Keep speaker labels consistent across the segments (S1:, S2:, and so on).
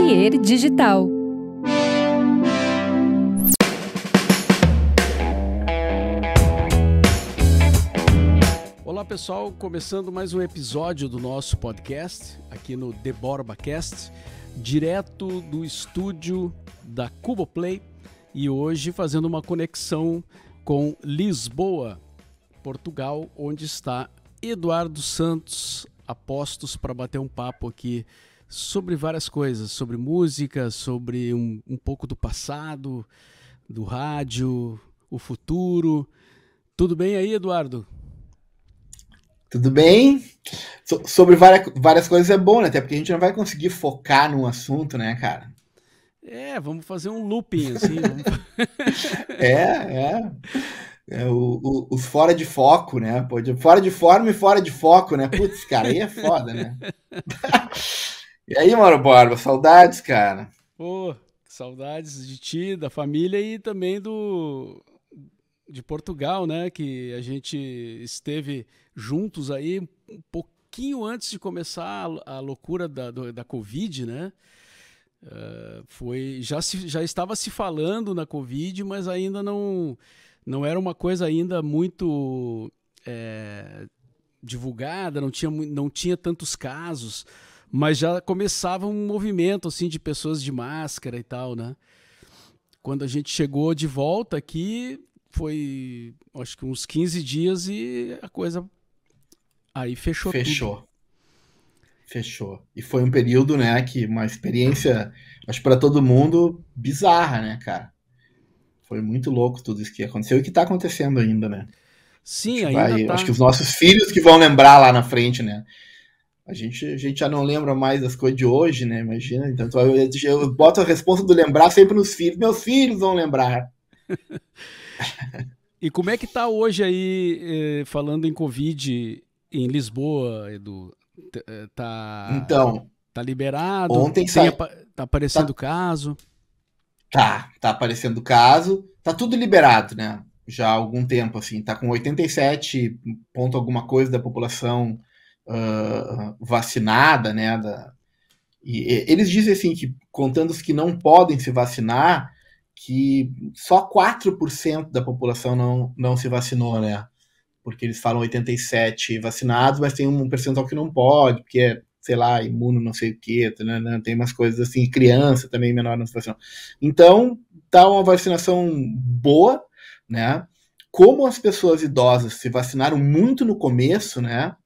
S1: Papier Digital.
S2: Olá pessoal, começando mais um episódio do nosso podcast aqui no The Borba Cast, direto do estúdio da Cuboplay e hoje fazendo uma conexão com Lisboa, Portugal, onde está Eduardo Santos, apostos para bater um papo aqui sobre várias coisas, sobre música, sobre um, um pouco do passado, do rádio, o futuro.
S1: Tudo bem aí, Eduardo? Tudo bem? So sobre várias, várias coisas é bom, né? Até porque a gente não vai conseguir focar num assunto, né, cara?
S2: É, vamos fazer um looping, assim. Né? é, é.
S1: é o, o, os fora de foco, né? Pode, fora de forma e fora de foco, né? Putz, cara, aí é foda, né? E aí, Mauro Borba, saudades, cara.
S2: Pô, saudades de ti, da família e também do de Portugal, né? Que a gente esteve juntos aí um pouquinho antes de começar a loucura da, da Covid, né? Uh, foi já, se, já estava se falando na Covid, mas ainda não não era uma coisa ainda muito é, divulgada, não tinha, não tinha tantos casos mas já começava um movimento assim de pessoas de máscara e tal, né? Quando a gente chegou de volta aqui, foi acho que uns 15 dias e a coisa aí fechou. Fechou.
S1: Tudo. Fechou. E foi um período, né, que uma experiência, acho para todo mundo bizarra, né, cara? Foi muito louco tudo isso que aconteceu e que tá acontecendo ainda, né? Sim, ainda vai, tá... Acho que os nossos filhos que vão lembrar lá na frente, né? A gente, a gente já não lembra mais das coisas de hoje, né? Imagina. Então, eu, eu boto a resposta do lembrar sempre nos filhos. Meus filhos vão lembrar.
S2: e como é que tá hoje aí, eh, falando em Covid em Lisboa, Edu?
S1: Eh, tá, então, tá liberado? Ontem saiu sa... Tá aparecendo tá, caso? Tá, tá aparecendo caso. Tá tudo liberado, né? Já há algum tempo, assim. Tá com 87 ponto alguma coisa da população uh, vacinada, né? Da, e, eles dizem assim que, contando os que não podem se vacinar, que só 4% da população não, não se vacinou, né? Porque eles falam 87 vacinados, mas tem um percentual que não pode, porque é, sei lá, imuno não sei o quê, né? tem umas coisas assim, criança também menor não se Então, tá uma vacinação boa, né? Como as pessoas idosas se vacinaram muito no começo, né?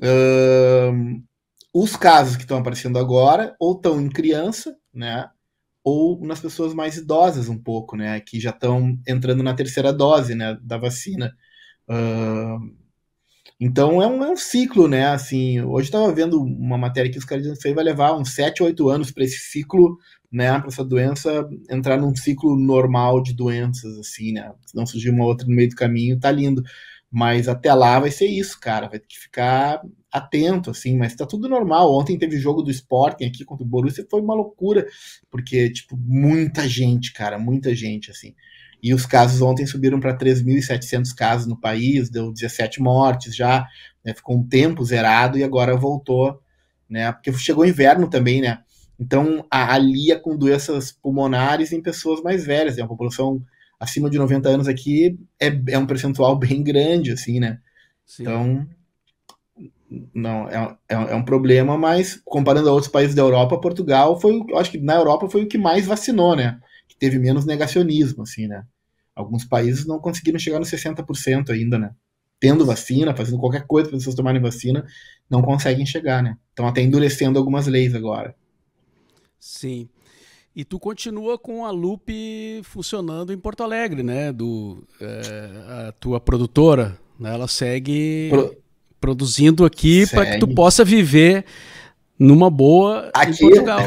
S1: Uh, os casos que estão aparecendo agora, ou estão em criança, né? Ou nas pessoas mais idosas um pouco, né? Que já estão entrando na terceira dose, né? Da vacina. Uh, então é um, é um, ciclo, né? Assim, hoje estava vendo uma matéria que os caras dizem que vai levar uns 7, 8 anos para esse ciclo, né? Para essa doença entrar num ciclo normal de doenças, assim, né? Se não surgir uma outra no meio do caminho, tá lindo. Mas até lá vai ser isso, cara. Vai ter que ficar atento, assim. Mas tá tudo normal. Ontem teve jogo do Sporting aqui contra o Borussia. Foi uma loucura. Porque, tipo, muita gente, cara. Muita gente, assim. E os casos ontem subiram para 3.700 casos no país. Deu 17 mortes já. Né? Ficou um tempo zerado e agora voltou, né? Porque chegou inverno também, né? Então, a, alia com doenças pulmonares em pessoas mais velhas. É né? uma população acima de 90 anos aqui é, é um percentual bem grande, assim, né? Sim. Então, não, é, é, é um problema, mas comparando a outros países da Europa, Portugal foi, eu acho que na Europa foi o que mais vacinou, né? Que teve menos negacionismo, assim, né? Alguns países não conseguiram chegar nos 60% ainda, né? Tendo vacina, fazendo qualquer coisa para as pessoas tomarem vacina, não conseguem chegar, né? Estão até endurecendo algumas leis agora. Sim.
S2: E tu continua com a Loop funcionando em Porto Alegre, né? Do, é, a tua produtora, né? ela segue Pro... produzindo aqui para que tu
S1: possa viver numa boa aqui... em Portugal.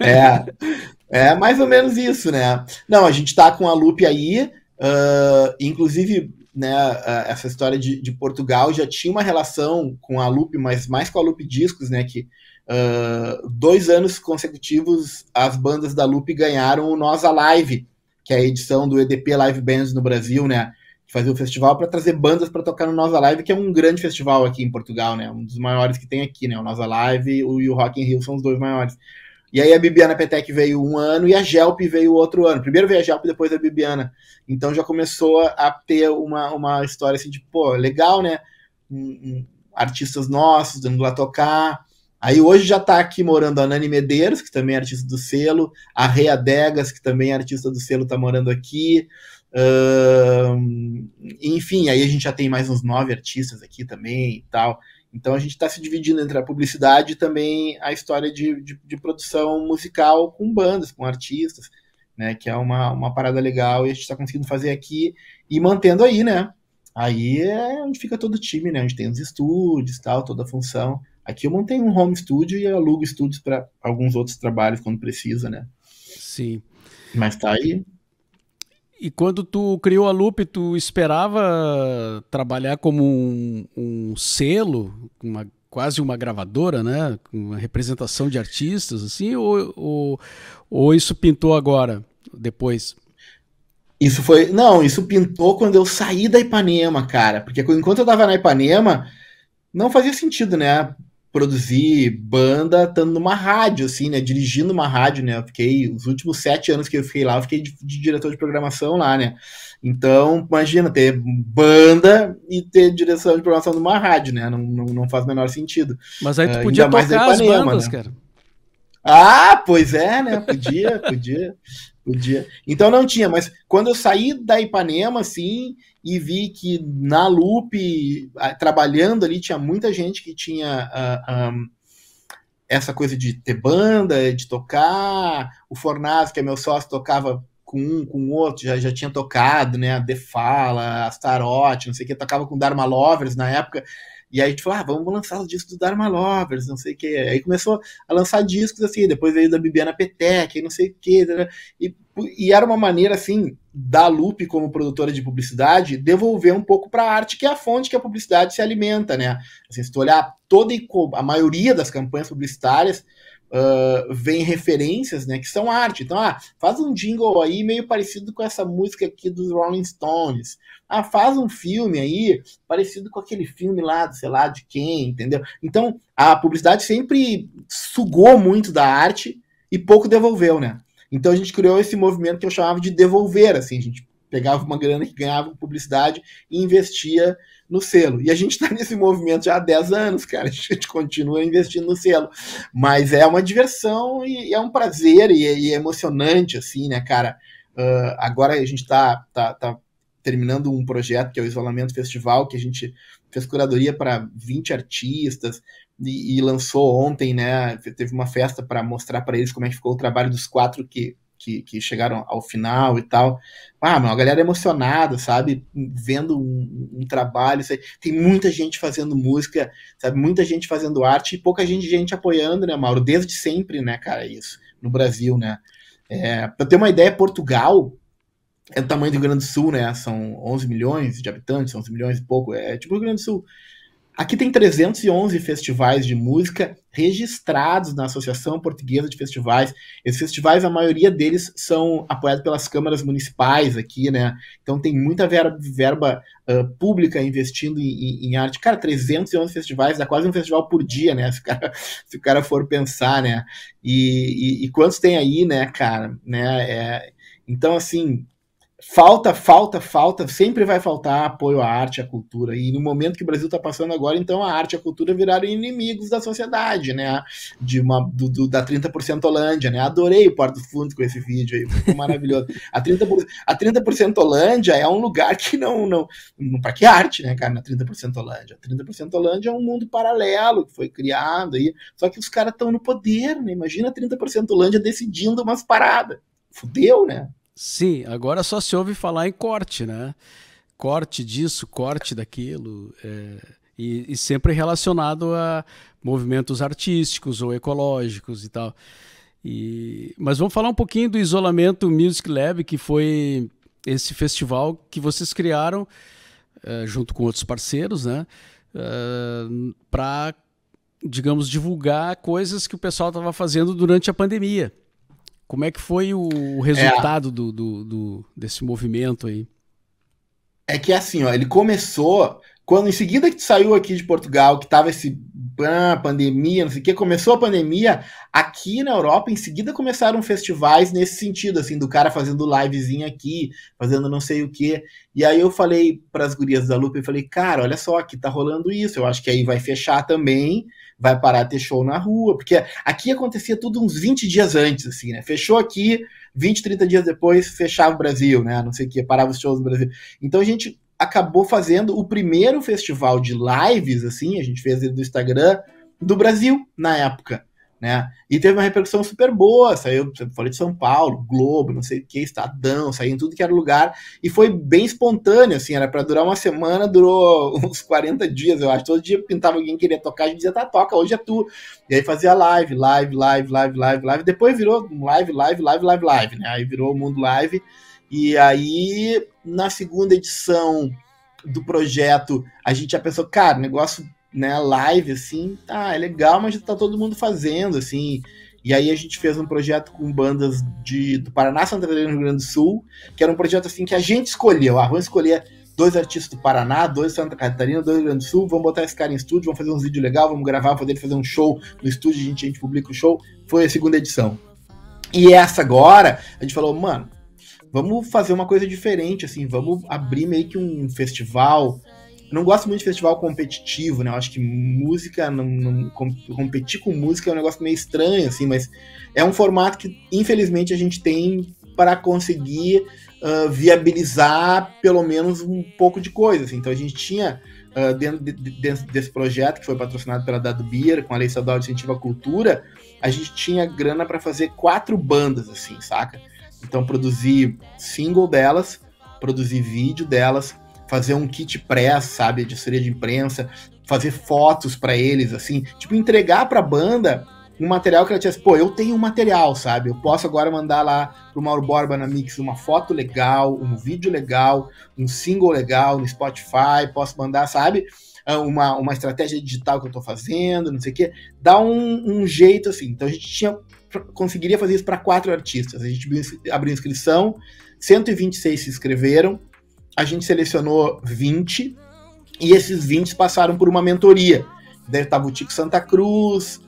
S1: é, é mais ou menos isso, né? Não, a gente está com a Loop aí, uh, inclusive né, essa história de, de, Portugal já tinha uma relação com a Lupe, mas mais com a Lupe Discos, né? Que Uh, dois anos consecutivos, as bandas da Loop ganharam o Nós Live, que é a edição do EDP Live Bands no Brasil, né? fazer o festival para trazer bandas para tocar no Nosa Live, que é um grande festival aqui em Portugal, né? Um dos maiores que tem aqui, né? O Nosa Live e o Rock in Rio são os dois maiores. E aí a Bibiana Petec veio um ano e a Gelp veio outro ano. Primeiro veio a Gelp, depois a Bibiana. Então já começou a ter uma, uma história assim de, pô, legal, né? artistas nossos dando lá tocar. Aí hoje já está aqui morando a Nani Medeiros, que também é artista do selo, a Rea Degas, que também é artista do selo, está morando aqui. enfim, aí a gente já tem mais uns nove artistas aqui também e tal. Então a gente está se dividindo entre a publicidade e também a história de, de, de produção musical com bandas, com artistas, né? Que é uma, uma parada legal e a gente está conseguindo fazer aqui e mantendo aí, né? Aí é onde fica todo o time, né? Onde tem os estúdios tal, toda a função. Aqui eu mantenho um home studio e alugo estúdios para alguns outros trabalhos quando precisa, né? Sim. Mas tá aí. E quando tu
S2: criou a Loop, tu esperava trabalhar como um, um selo, uma, quase uma gravadora, né? Uma representação de artistas, assim, ou,
S1: ou, ou isso pintou agora, depois? Isso foi. Não, isso pintou quando eu saí da Ipanema, cara. Porque enquanto eu tava na Ipanema, não fazia sentido, né? produzir banda estando numa rádio, assim, né? Dirigindo uma rádio, né? Eu fiquei, os últimos sete anos que eu fiquei lá, eu fiquei de, de, diretor de programação lá, né? Então, imagina, ter banda e ter direção de programação numa rádio, né? Não, não, não faz o menor sentido.
S2: Mas aí tu é, podia uh, tocar as bandas, né? cara.
S1: Ah, pois é, né? Podia, podia, podia. Então não tinha, mas quando eu saí da Ipanema, assim, e vi que na Loop, trabalhando ali, tinha muita gente que tinha uh, ah, um, ah, essa coisa de ter banda, de tocar. O Fornaz, que é meu sócio, tocava com um, com o outro, já, já tinha tocado, né? A Defala, Astaroth, não sei o que, tocava com Dharma Lovers na época. E aí a gente falou, ah, vamos lançar os discos do Dharma Lovers, não sei o quê. Aí começou a lançar discos assim, depois veio da Bibiana Petec, não sei o quê. Tá, tá. E, e era uma maneira, assim, da Lupe como produtora de publicidade devolver um pouco para a arte, que é a fonte que a publicidade se alimenta, né? Assim, se tu olhar toda a maioria das campanhas publicitárias, uh, vem referências, né, que são arte. Então, ah, faz um jingle aí meio parecido com essa música aqui dos Rolling Stones. Ah, faz um filme aí parecido com aquele filme lá, sei lá, de quem, entendeu? Então, a publicidade sempre sugou muito da arte e pouco devolveu, né? Então a gente criou esse movimento que eu chamava de devolver, assim, a gente pegava uma grana que ganhava publicidade e investia no selo. E a gente está nesse movimento já há 10 anos, cara. A gente continua investindo no selo. Mas é uma diversão e é um prazer e é, e é emocionante, assim, né, cara? Uh, agora a gente está tá, tá terminando um projeto que é o Isolamento Festival, que a gente fez curadoria para 20 artistas e, e lançou ontem, né? Teve uma festa para mostrar para eles como é que ficou o trabalho dos quatro que que, que chegaram ao final e tal. Ah, meu, a galera é emocionada, sabe? Vendo um, um trabalho. Sabe? Tem muita gente fazendo música, sabe? Muita gente fazendo arte e pouca gente, gente apoiando, né, Mauro? Desde sempre, né, cara, isso. No Brasil, né? É, pra ter uma ideia, Portugal é o tamanho do Rio Grande do Sul, né? São 11 milhões de habitantes, 11 milhões e pouco. É tipo o Rio Grande do Sul. Aqui tem 311 festivais de música registrados na Associação Portuguesa de Festivais. Esses festivais, a maioria deles são apoiados pelas câmaras municipais aqui, né? Então tem muita verba, verba uh, pública investindo em, em, arte. Cara, 311 festivais, dá quase um festival por dia, né? Se o cara, se o cara for pensar, né? E, e, e, quantos tem aí, né, cara? Né? É, então, assim, falta, falta, falta, sempre vai faltar apoio à arte, à cultura. E no momento que o Brasil está passando agora, então a arte e a cultura viraram inimigos da sociedade, né? De uma do, do, da 30% Holândia, né? Adorei o Porto Fundo com esse vídeo aí, ficou maravilhoso. A 30%, a 30 Holândia é um lugar que não não, não para que arte, né, cara, na é 30% Holândia. A 30% Holândia é um mundo paralelo que foi criado aí, só que os caras estão no poder, né? Imagina 30% Holândia decidindo umas paradas. Fudeu, né?
S2: Sim, agora só se ouve falar em corte, né? Corte disso, corte daquilo, é, e, e, sempre relacionado a movimentos artísticos ou ecológicos e tal. E, mas vamos falar um pouquinho do Isolamento Music Lab, que foi esse festival que vocês criaram é, junto com outros parceiros, né? É, para, digamos, divulgar coisas que o pessoal estava fazendo durante a pandemia. Como é que foi o resultado é, do, do, do, desse movimento aí?
S1: É que assim, ó, ele começou quando em seguida que saiu aqui de Portugal, que tava esse ah, pandemia, não sei o que, começou a pandemia, aqui na Europa em seguida começaram festivais nesse sentido, assim, do cara fazendo livezinho aqui, fazendo não sei o que. E aí eu falei para as gurias da Lupa, eu falei, cara, olha só, aqui tá rolando isso, eu acho que aí vai fechar também vai parar de ter show na rua, porque aqui acontecia tudo uns 20 dias antes, assim, né? Fechou aqui, 20, 30 dias depois fechava o Brasil, né? Não sei o que, parava os shows no Brasil. Então a gente acabou fazendo o primeiro festival de lives, assim, a gente fez do Instagram do Brasil na época né? E teve uma repercussão super boa, saiu, falei de São Paulo, Globo, não sei o que, Estadão, saiu em tudo que era lugar, e foi bem espontâneo, assim, era para durar uma semana, durou uns 40 dias, eu acho, todo dia pintava alguém que queria tocar, a gente dizia, tá, toca, hoje é tu, e aí fazia live, live, live, live, live, live, depois virou live, live, live, live, live, né? Aí virou o Mundo Live, e aí, na segunda edição do projeto, a gente já pensou, cara, negócio né, live, assim, tá, é legal, mas já tá todo mundo fazendo, assim. E aí a gente fez um projeto com bandas de, do Paraná, Santa Catarina e Rio Grande do Sul, que era um projeto assim que a gente escolheu. Ah, vamos escolher dois artistas do Paraná, dois de Santa Catarina, dois do Rio Grande do Sul, vamos botar esse cara em estúdio, vamos fazer uns vídeos legais, vamos gravar, poder fazer um show no estúdio, a gente, a gente publica o show. Foi a segunda edição. E essa agora, a gente falou, mano, vamos fazer uma coisa diferente, assim, vamos abrir meio que um festival não gosto muito de festival competitivo, né? Eu acho que música, não, não, competir com música é um negócio meio estranho, assim, mas é um formato que, infelizmente, a gente tem para conseguir uh, viabilizar pelo menos um pouco de coisa. Assim. Então a gente tinha uh, dentro, de, dentro, desse projeto que foi patrocinado pela Dado Beer, com a Lei Estadual de Incentivo à Cultura, a gente tinha grana para fazer quatro bandas, assim, saca? Então produzir single delas, produzir vídeo delas, fazer um kit press, sabe, de assessoria de imprensa, fazer fotos para eles, assim, tipo, entregar pra banda um material que ela tivesse, assim, pô, eu tenho um material, sabe? Eu posso agora mandar lá pro Mauro Borba na Mix uma foto legal, um vídeo legal, um single legal no Spotify, posso mandar, sabe? Ah, uma, uma estratégia digital que eu tô fazendo, não sei o quê. Dá um, um jeito assim. Então a gente tinha conseguiria fazer isso para quatro artistas. A gente abriu inscrição, 126 se inscreveram, a gente selecionou 20 e esses 20 passaram por uma mentoria. Daí tava o Tico Santa Cruz,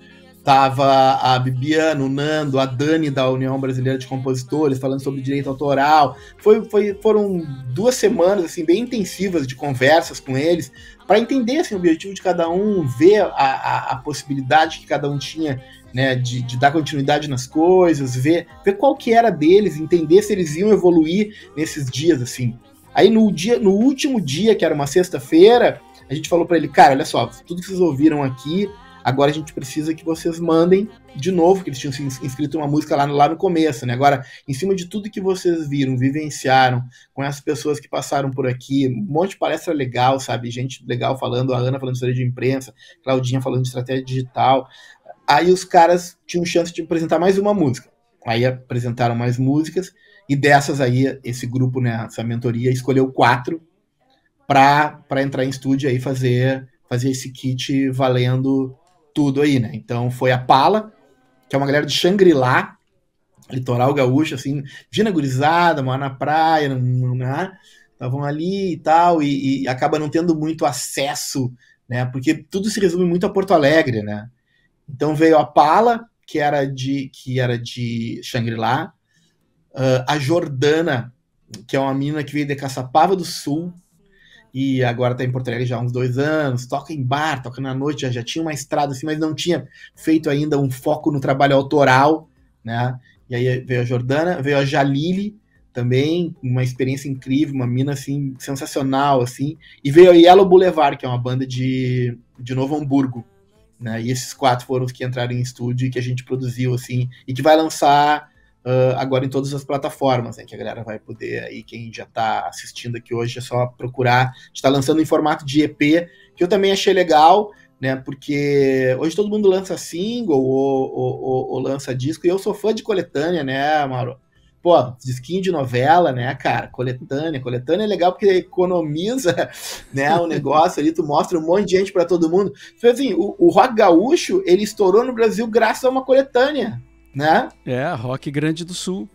S1: tava a Bibiana, o Nando, a Dani da União Brasileira de Compositores falando sobre direito autoral. Foi, foi, foram duas semanas assim bem intensivas de conversas com eles para entender assim, o objetivo de cada um, ver a, a, a possibilidade que cada um tinha né, de, de, dar continuidade nas coisas, ver, ver qual que era deles, entender se eles iam evoluir nesses dias, assim. Aí no, dia, no último dia, que era uma sexta-feira, a gente falou para ele, cara, olha só, tudo que vocês ouviram aqui, agora a gente precisa que vocês mandem de novo, que eles tinham inscrito uma música lá no, lá no começo, né? Agora, em cima de tudo que vocês viram, vivenciaram, com as pessoas que passaram por aqui, um monte de palestra legal, sabe? Gente legal falando, a Ana falando de história de imprensa, Claudinha falando de estratégia digital. Aí os caras tinham chance de apresentar mais uma música. Aí apresentaram mais músicas e dessas aí, esse grupo, né, essa mentoria, escolheu quatro para entrar em estúdio aí fazer fazer esse kit valendo tudo aí, né? Então foi a Pala, que é uma galera de Xangri-Lá, litoral gaúcho, assim, Gina Gurizada, mora na praia, né? Estavam ali e tal, e, e, acaba não tendo muito acesso, né? Porque tudo se resume muito a Porto Alegre, né? Então veio a Pala, que era de que era de Xangri-Lá, Uh, a Jordana, que é uma menina que veio de Caçapava do Sul e agora está em Porto Alegre já há uns dois anos, toca em bar, toca na noite, já, já tinha uma estrada assim, mas não tinha feito ainda um foco no trabalho autoral, né? E aí veio a Jordana, veio a Jalili também, uma experiência incrível, uma mina assim sensacional assim, e veio a Yellow Boulevard, que é uma banda de, de Novo Hamburgo, né? E esses quatro foram os que entraram em estúdio e que a gente produziu assim, e que vai lançar uh, agora em todas as plataformas, né, que a galera vai poder aí, quem já está assistindo aqui hoje, é só procurar. está lançando em formato de EP, que eu também achei legal, né, porque hoje todo mundo lança single ou, ou, ou, ou lança disco, e eu sou fã de coletânea, né, Mauro? pô, disquinho de novela, né, cara? Coletânea. Coletânea é legal porque economiza, né, o negócio ali, tu mostra um monte de gente para todo mundo. Então, assim, o, o rock gaúcho, ele estourou no Brasil graças a uma coletânea, né? É, rock grande do sul.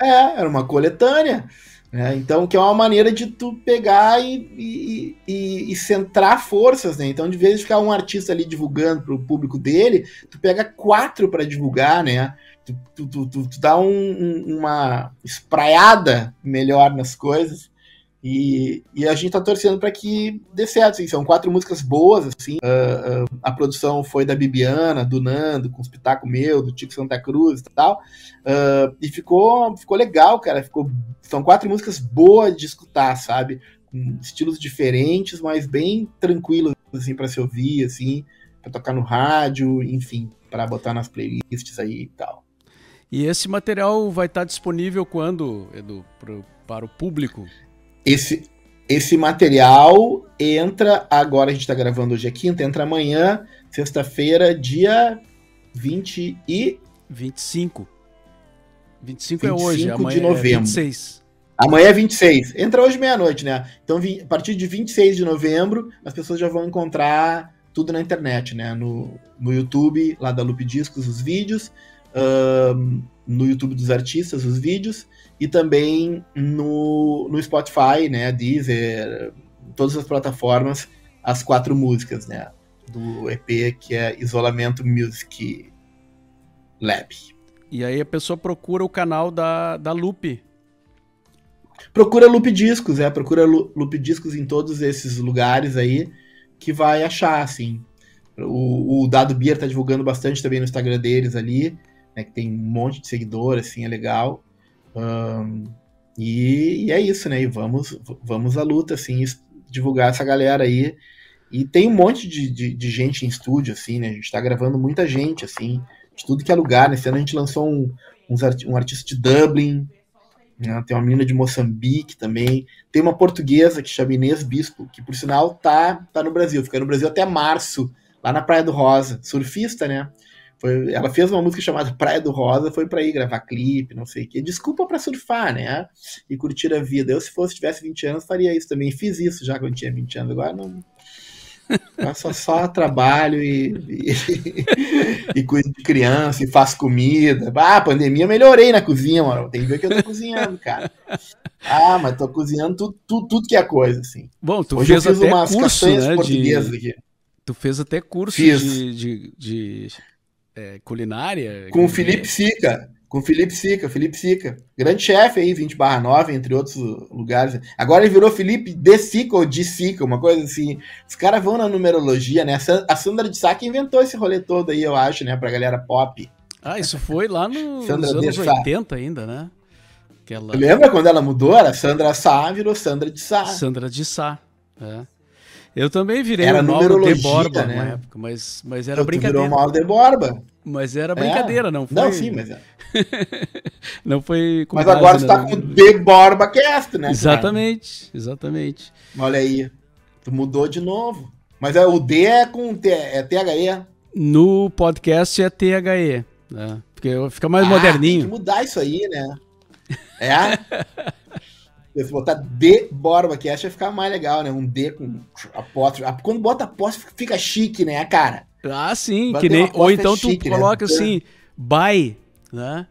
S1: É, era uma coletânea. Né? Então, que é uma maneira de tu pegar e, e, e, e, centrar forças, né? Então, de vez em ficar um artista ali divulgando para o público dele, tu pega quatro para divulgar, né? Tu, tu, tu, tu dá um, um, uma espraiada melhor nas coisas. E, e a gente tá torcendo para que dê certo, assim, são quatro músicas boas, assim, uh, uh, a produção foi da Bibiana, do Nando, com o Pitaco Meu, do Tico Santa Cruz e tal, uh, e ficou, ficou legal, cara, ficou, são quatro músicas boas de escutar, sabe, com estilos diferentes, mas bem tranquilos, assim, para se ouvir, assim, para tocar no rádio, enfim, para botar nas playlists aí e tal.
S2: E esse material vai estar tá disponível quando, Edu, pro, para o público?
S1: esse, esse material entra agora, a gente está gravando hoje é quinta, entra amanhã, sexta-feira, dia 20 e... 25. 25, 25 é hoje, amanhã de novembro. é 26. Amanhã é 26. É entra hoje meia-noite, né? Então, a partir de 26 de novembro, as pessoas já vão encontrar tudo na internet, né? No, no YouTube, lá da Loop Discos, os vídeos. no YouTube dos artistas, os vídeos e também no, no Spotify, né, Deezer, todas as plataformas, as quatro músicas, né, do EP que é Isolamento Music Lab. E aí a pessoa procura o canal da, da Loop. Procura Loop Discos, é, procura Loop Discos em todos esses lugares aí que vai achar, assim. O, o Dado Beer tá divulgando bastante também no Instagram deles ali, né, que tem um monte de seguidor, assim, é legal. Um, e, e, é isso, né? E vamos, vamos à luta, assim, divulgar essa galera aí. E tem um monte de, de, de gente em estúdio, assim, né? A gente tá gravando muita gente, assim, de tudo que é lugar. Nesse né? ano a gente lançou um, art, um artista de Dublin, né? tem uma menina de Moçambique também. Tem uma portuguesa que chama Inês Bispo, que por sinal tá, tá no Brasil, fica no Brasil até março, lá na Praia do Rosa. Surfista, né? Foi, ela fez uma música chamada Praia do Rosa, foi para ir gravar clipe, não sei o quê. Desculpa para surfar, né? E curtir a vida. Eu, se fosse, tivesse 20 anos, faria isso também. Fiz isso já quando tinha 20 anos. Agora não. Agora só, só trabalho e, e, e, cuido de criança e faço comida. Ah, pandemia, melhorei na cozinha, mano. Tem que ver que eu tô cozinhando, cara. Ah, mas tô cozinhando tudo, tudo, tudo que é coisa, assim. Bom, tu Hoje fez eu fiz até umas curso, né, de... portuguesas aqui. Tu fez até curso de,
S2: de, de é, culinária. Com o Felipe
S1: Sica. Com Felipe Sica, Felipe Sica. Grande chefe aí, 20 barra 9, entre outros lugares. Agora ele virou Felipe de Sica ou de Sica, uma coisa assim. Os caras vão na numerologia, né? A Sandra de Sá que inventou esse rolê todo aí, eu acho, né? Pra galera pop. Ah, isso foi lá no, nos anos 80 ainda, né?
S2: Aquela... Lembra quando ela mudou? Era Sandra
S1: Sá, virou
S2: Sandra de Sá. Sandra de Sá, é. Eu também virei era o Mauro de Borba né? na época, mas, mas era então, brincadeira. Virou Mauro de Borba. Mas era é? brincadeira, é. não foi? Não, sim, mas é.
S1: não foi. Mas agora você tá com De Borba Cast, né? Exatamente, cara? exatamente. Olha aí, tu mudou de novo. Mas é, o D é com T, é THE.
S2: No podcast é THE, né? Porque fica mais ah, moderninho. Tem que
S1: mudar isso aí, né? É? Se botar D Borba, que acho que ficar mais legal, né? Um D com apóstrofe. Quando bota apóstrofe, fica chique, né, cara? Ah, sim. que nem, ou então é tu né? coloca né? assim,
S2: bye, né?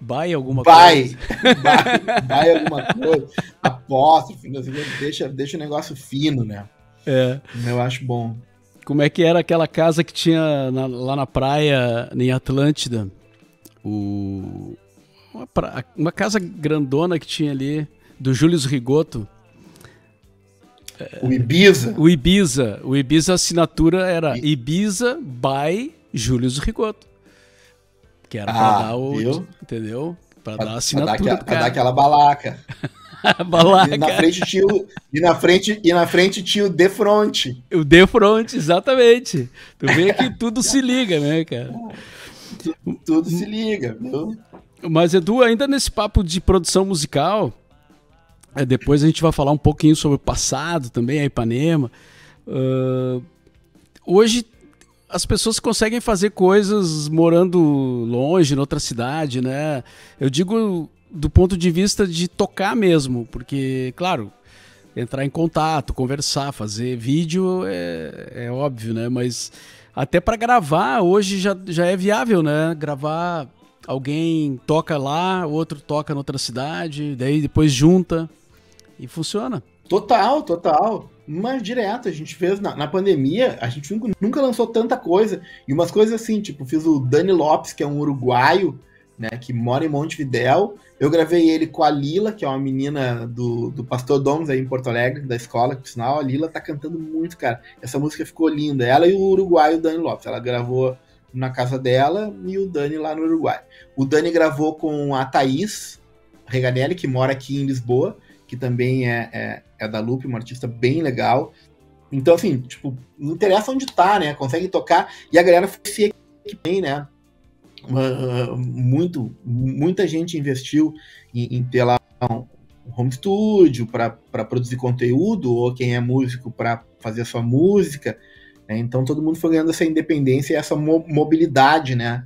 S1: By alguma by. coisa. By, by alguma coisa. Apóstrofe, deixa, deixa o negócio fino, né?
S2: É. Eu acho bom. Como é que era aquela casa que tinha na, lá na praia, em Atlântida? O, uma, pra, uma casa grandona que tinha ali do Júlio Rigoto. O Ibiza. O Ibiza. O Ibiza a assinatura era Ibiza by Júlio Rigoto. Que era pra ah, dar o. Viu?
S1: Entendeu? Pra, pra dar a assinatura. Pra dar, aquela, pra dar aquela balaca. balaca. E na frente tinha o, e na frente, e na frente tinha o de front. O de front, exatamente. Tu vê que tudo se liga, né, cara? Tudo, tudo se liga, viu?
S2: Mas Edu, ainda nesse papo de produção musical, é, depois a gente vai falar um pouquinho sobre o passado também, a Ipanema. Uh, hoje as pessoas conseguem fazer coisas morando longe, em outra cidade, né? Eu digo do ponto de vista de tocar mesmo, porque, claro, entrar em contato, conversar, fazer vídeo é, é óbvio, né? Mas até para gravar hoje já, já é viável, né? Gravar alguém toca lá, outro toca noutra cidade, daí depois junta. E funciona.
S1: Total, total. Mas direto, a gente fez na, na, pandemia, a gente nunca lançou tanta coisa. E umas coisas assim, tipo, fiz o Dani Lopes, que é um uruguaio, né, que mora em Montevidéu. Eu gravei ele com a Lila, que é uma menina do, do Pastor Domes aí em Porto Alegre, da escola, que por sinal a Lila tá cantando muito, cara. Essa música ficou linda. Ela e o uruguaio Dani Lopes. Ela gravou na casa dela e o Dani lá no Uruguai. O Dani gravou com a Thaís Reganelli, que mora aqui em Lisboa que também é, é, é da Lupe, uma artista bem legal. Então, assim, tipo, não interessa onde tá, né? Consegue tocar. E a galera se bem, né? Uh, muito, muita gente investiu em, em ter lá um home studio para produzir conteúdo, ou quem é músico para fazer a sua música. Né? Então todo mundo foi ganhando essa independência e essa mo mobilidade, né?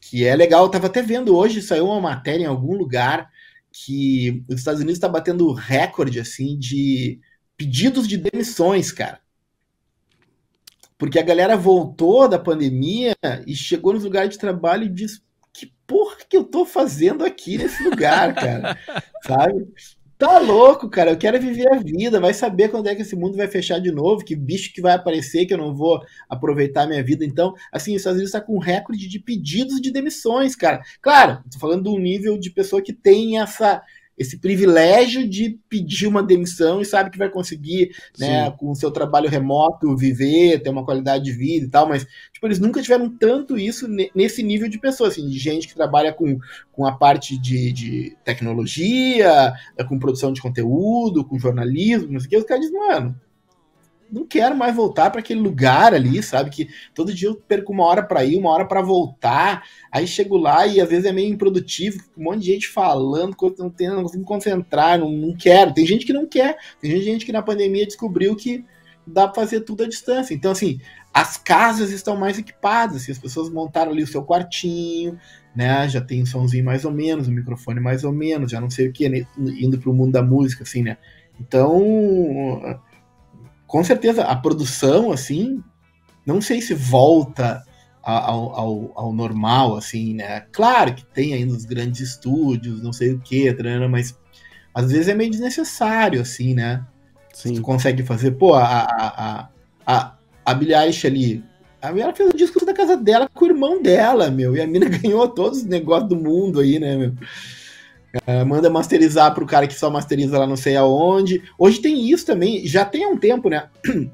S1: Que é legal. Eu tava até vendo hoje, saiu uma matéria em algum lugar que os Estados Unidos está batendo recorde assim de pedidos de demissões, cara. Porque a galera voltou da pandemia e chegou nos lugares de trabalho e disse: que porra que eu tô fazendo aqui nesse lugar, cara? Sabe? Tá louco, cara. Eu quero é viver a vida. Vai saber quando é que esse mundo vai fechar de novo, que bicho que vai aparecer, que eu não vou aproveitar a minha vida. Então, assim, os Estados Unidos tá com um recorde de pedidos de demissões, cara. Claro, tô falando do nível de pessoa que tem essa esse privilégio de pedir uma demissão e sabe que vai conseguir, né, com o seu trabalho remoto, viver, ter uma qualidade de vida e tal, mas tipo, eles nunca tiveram tanto isso nesse nível de pessoas, assim, de gente que trabalha com, com a parte de, de tecnologia, eh, com produção de conteúdo, com jornalismo, não sei o que, os caras dizem, mano, não quero mais voltar para aquele lugar ali, sabe? Que todo dia eu perco uma hora para ir, uma hora para voltar. Aí chego lá e às vezes é meio improdutivo, um monte de gente falando, não, tem, não consigo me concentrar, não, não quero. Tem gente que não quer, tem gente que na pandemia descobriu que dá para fazer tudo à distância. Então, assim, as casas estão mais equipadas, assim, as pessoas montaram ali o seu quartinho, né? Já tem um somzinho mais ou menos, um microfone mais ou menos, já não sei o que, né? indo para o mundo da música, assim, né? Então com certeza a produção, assim, não sei se volta ao, ao, ao, normal, assim, né? Claro que tem ainda os grandes estúdios, não sei o que, mas às vezes é meio desnecessário, assim, né? Sim. Tu consegue fazer, pô, a, a, a, a Billie ali, a Mira fez o disco da casa dela com o irmão dela, meu, e a mina ganhou todos os negócios do mundo aí, né, meu? É, manda masterizar para o cara que só masteriza lá não sei aonde. Hoje tem isso também, já tem um tempo, né?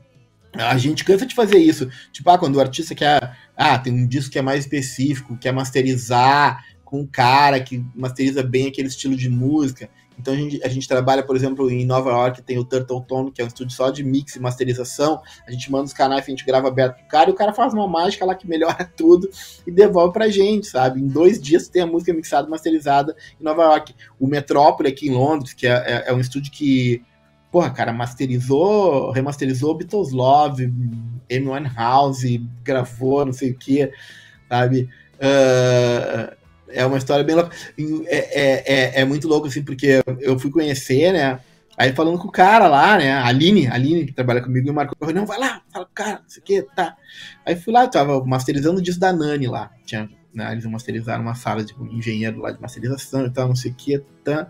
S1: A gente cansa de fazer isso. Tipo, ah, quando o artista quer. Ah, tem um disco que é mais específico, quer masterizar com um cara que masteriza bem aquele estilo de música. Então a gente, a gente, trabalha, por exemplo, em Nova York, tem o Turtle Tone, que é um estúdio só de mix e masterização. A gente manda os canais, a gente grava aberto pro cara e o cara faz uma mágica lá que melhora tudo e devolve pra gente, sabe? Em dois dias tem a música mixada, masterizada em Nova York. O Metrópole aqui em Londres, que é, é, é um estúdio que, porra, cara, masterizou, remasterizou Beatles Love, M1 House, gravou, não sei o que, sabe? Uh, é uma história bem louca. É, é, é, é, muito louco, assim, porque eu fui conhecer, né? Aí falando com o cara lá, né? A Aline, a Aline que trabalha comigo, e marcou não, vai lá, fala com o cara, não sei o que, tá. Aí fui lá, tava masterizando o disco da Nani lá. Tinha, né, eles masterizaram uma sala de um engenheiro lá de masterização e tal, não sei o que, tá.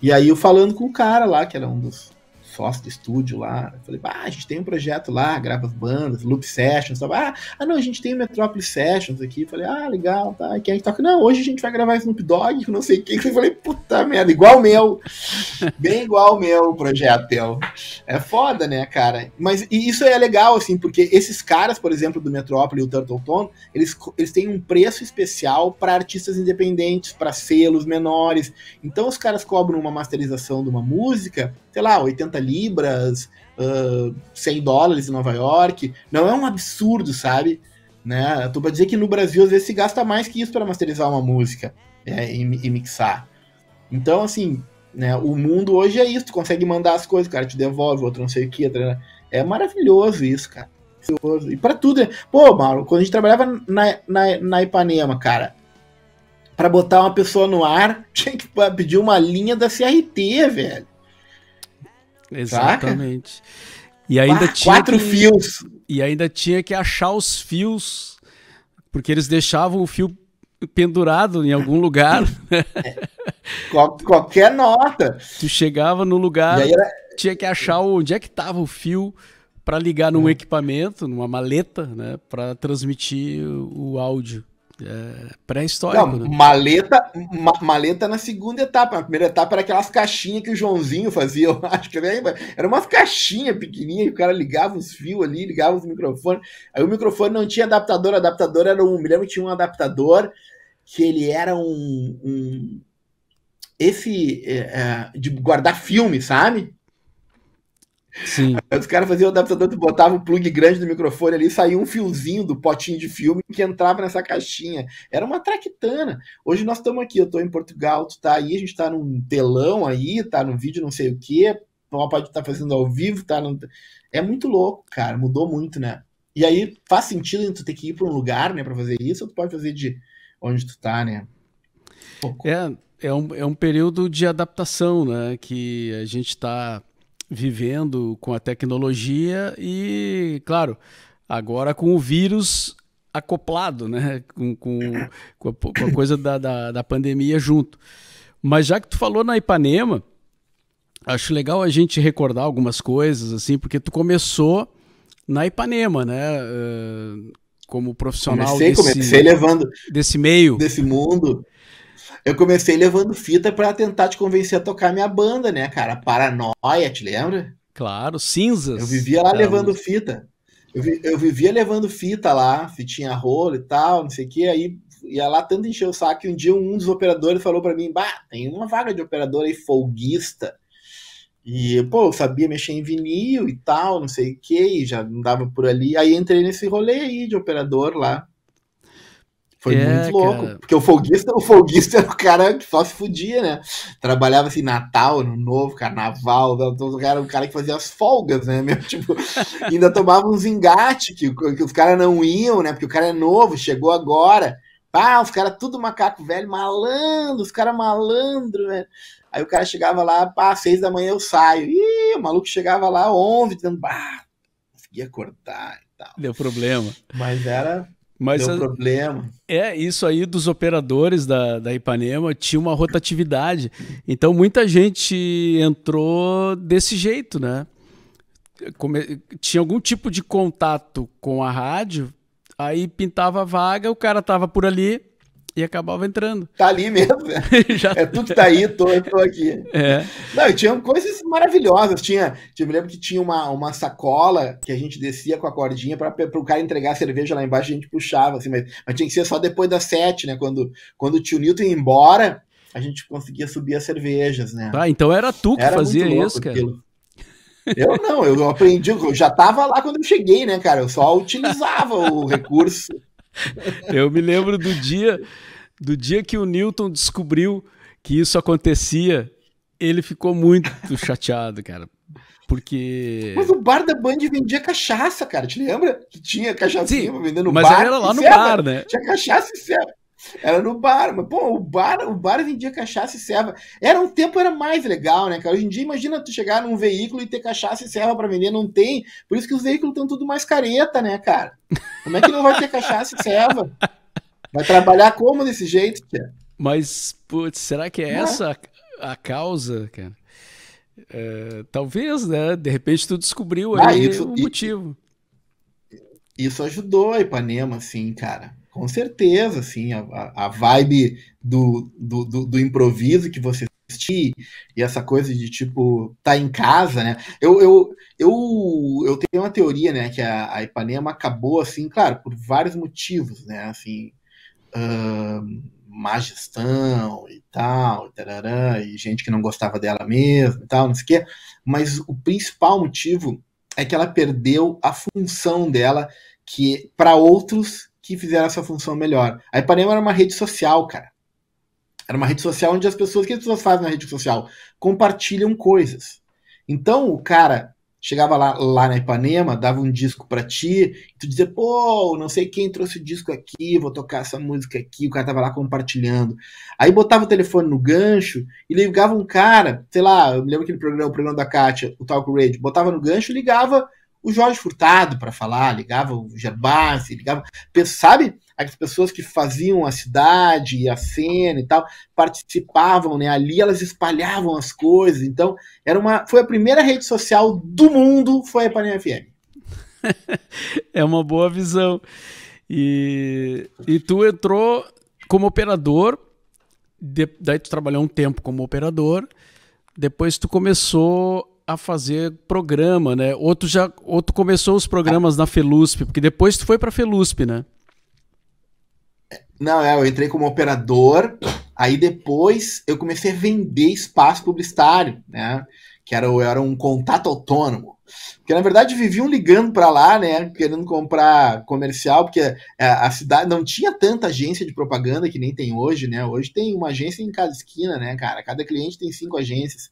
S1: E aí eu falando com o cara lá, que era um dos sócio do estúdio lá. Eu falei, ah, a gente tem um projeto lá, grava as bandas, Loop Sessions. Ah, ah, não, a gente tem o Metropolis Sessions aqui. Eu falei, ah, legal, tá. E quem toca? Não, hoje a gente vai gravar Snoop Dogg, não sei o que. Eu falei, puta merda, igual o meu. Bem igual o meu projeto, teu. É foda, né, cara? Mas e isso é legal, assim, porque esses caras, por exemplo, do Metrópole e o Turtle Tone, eles, eles têm um preço especial para artistas independentes, para selos menores. Então os caras cobram uma masterização de uma música sei lá, 80 libras, uh, ah, 100 dólares em Nova York. Não é um absurdo, sabe? Né? tô pra dizer que no Brasil às vezes se gasta mais que isso para masterizar uma música é, e, e, mixar. Então, assim, né, o mundo hoje é isso, tu consegue mandar as coisas, o cara te devolve, outro não sei o que. Tá, né? É maravilhoso isso, cara. E para tudo, né? Pô, Mauro, quando a gente trabalhava na, na, na Ipanema, cara, para botar uma pessoa no ar, tinha que pedir uma linha da CRT, velho.
S2: Exatamente. Saca? E ainda tinha Quatro que... fios.
S1: E ainda tinha que achar
S2: os fios, porque eles deixavam o fio pendurado em algum lugar. Né? Qual, qualquer nota. Tu chegava no lugar, era... tinha que achar onde é que estava o fio para ligar num hum. equipamento, numa maleta, né,
S1: para transmitir o áudio. É, pré-histórico. Né? Maleta, ma, maleta na segunda etapa. Na primeira etapa era aquelas caixinhas que o Joãozinho fazia, eu acho que era, era umas caixinhas pequenininhas, o cara ligava os fios ali, ligava os microfones. Aí o microfone não tinha adaptador, adaptador era um. Me lembro que tinha um adaptador que ele era um. um esse. É, é de guardar filme, sabe? Sim. Aí os caras faziam o adaptador, tu botava um plug grande do microfone ali, saía um fiozinho do potinho de filme que entrava nessa caixinha. Era uma traquitana. Hoje nós estamos aqui, eu estou em Portugal, tu tá aí, a gente está num telão aí, tá no vídeo não sei o quê, o pode estar tá fazendo ao vivo, tá no... É muito louco, cara, mudou muito, né? E aí faz sentido tu ter que ir para um lugar, né, para fazer isso, ou tu pode fazer de onde tu tá, né?
S2: Pouco. É, é um, é um período de adaptação, né, que a gente está vivendo com a tecnologia e, claro, agora com o vírus acoplado, né? Com, com, com, a, com a, coisa da, da, da, pandemia junto. Mas já que tu falou na Ipanema, acho legal a gente recordar algumas coisas, assim, porque tu começou na Ipanema, né? Eh,
S1: como profissional comecei, desse, comecei levando
S2: desse meio. Desse mundo.
S1: Eu comecei levando fita para tentar te convencer a tocar minha banda, né, cara? Paranoia, te lembra?
S2: Claro, cinzas. Eu
S1: vivia lá levando fita. Eu, vi, eu, vivia levando fita lá, fitinha rolo e tal, não sei o que. Aí ia lá tanto encher o saco que um dia um dos operadores falou para mim: Bah, tem uma vaga de operador aí folguista. E, pô, eu sabia mexer em vinil e tal, não sei o que, já dava por ali. Aí entrei nesse rolê aí de operador lá. Foi é, muito louco. Cara. Porque o folguista, o folguista era o cara que só se fudia, né? Trabalhava assim, Natal, Ano Novo, Carnaval, era o cara que fazia as folgas, né? Meu, tipo, ainda tomava uns engate que, que os caras não iam, né? Porque o cara é novo, chegou agora. Ah, os caras tudo macaco velho, malandro, os caras malandro, velho. Aí o cara chegava lá, pá, seis da manhã eu saio. Ih, o maluco chegava lá, onze, dizendo, bah, conseguia acordar e
S2: tal. Deu problema. Mas era, mas Deu a, problema. É, isso aí dos operadores da, da Ipanema tinha uma rotatividade. Então muita gente entrou desse jeito, né? Come, tinha algum tipo de contato com a rádio, aí pintava a vaga, o cara tava por ali, e acabava entrando. Tá ali mesmo, né? Já... É
S1: tudo que tá aí, tô, tô aqui. É. Não, tinha coisas maravilhosas. Tinha, tipo, eu me lembro que tinha uma, uma sacola que a gente descia com a cordinha para o cara entregar a cerveja lá embaixo, a gente puxava, assim, mas, mas tinha que ser só depois das sete, né? Quando, quando o tio Newton ia embora, a gente conseguia subir as cervejas, né? Ah,
S2: então era tu que era fazia isso, cara.
S1: Eu não, eu aprendi, eu já tava lá quando eu cheguei, né, cara? Eu só utilizava o recurso.
S2: Eu me lembro do dia, do dia que o Newton descobriu que isso acontecia, ele ficou muito chateado, cara.
S1: Porque. Mas o bar da Band vendia cachaça, cara. Te lembra? Que tinha cachaça vendendo no mas bar. Mas era lá no bar, né? Tinha cachaça e serva. Era no bar, mas pô, o bar, o bar vendia cachaça e serva. Era um tempo era mais legal, né, cara? Hoje em dia imagina tu chegar num veículo e ter cachaça e serva para vender, não tem. Por isso que os veículos estão tudo mais careta, né, cara? Como é que não vai ter cachaça e serva? Vai trabalhar como desse jeito,
S2: cara? Mas, putz, será que é não. essa a, a causa, cara? É, talvez, né? De repente tu descobriu ah, aí ah, isso, o
S1: motivo. Isso, isso ajudou a Ipanema, sim, cara. Com certeza, assim A, a vibe do, do, do, do improviso que você assistir e essa coisa de tipo tá em casa, né? Eu eu, eu, eu tenho uma teoria, né, que a, a Ipanema acabou assim, claro, por vários motivos, né? Assim, hum, má gestão e tal, e, tarará, e gente que não gostava dela mesmo e tal, não sei o quê. Mas o principal motivo é que ela perdeu a função dela que para outros que fizeram essa função melhor. A Ipanema era uma rede social, cara. Era uma rede social onde as pessoas, o que as pessoas fazem na rede social? Compartilham coisas. Então o cara chegava lá, lá na Ipanema, dava um disco para ti, e tu dizia, pô, não sei quem trouxe o disco aqui, vou tocar essa música aqui, o cara tava lá compartilhando. Aí botava o telefone no gancho e ligava um cara, sei lá, eu me lembro aquele programa, o programa da Kátia, o Talk Radio, botava no gancho e ligava o Jorge Furtado para falar, ligava o Gervasi, ligava, sabe? As pessoas que faziam a cidade, a cena e tal, participavam, né? Ali elas espalhavam as coisas. Então, era uma, foi a primeira rede social do mundo, foi a Panema FM. é uma boa visão.
S2: E, e tu entrou como operador, de, daí tu trabalhou um tempo como operador, depois tu começou a fazer programa, né? Outro já, outro começou os programas na Felusp, porque depois tu foi para Felusp, né?
S1: Não, é, eu entrei como operador, aí depois eu comecei a vender espaço publicitário, né? Que era, eu era um contato autônomo. Porque na verdade viviam ligando para lá, né, querendo comprar comercial, porque a, é, a, cidade não tinha tanta agência de propaganda que nem tem hoje, né? Hoje tem uma agência em cada esquina, né, cara? Cada cliente tem cinco agências.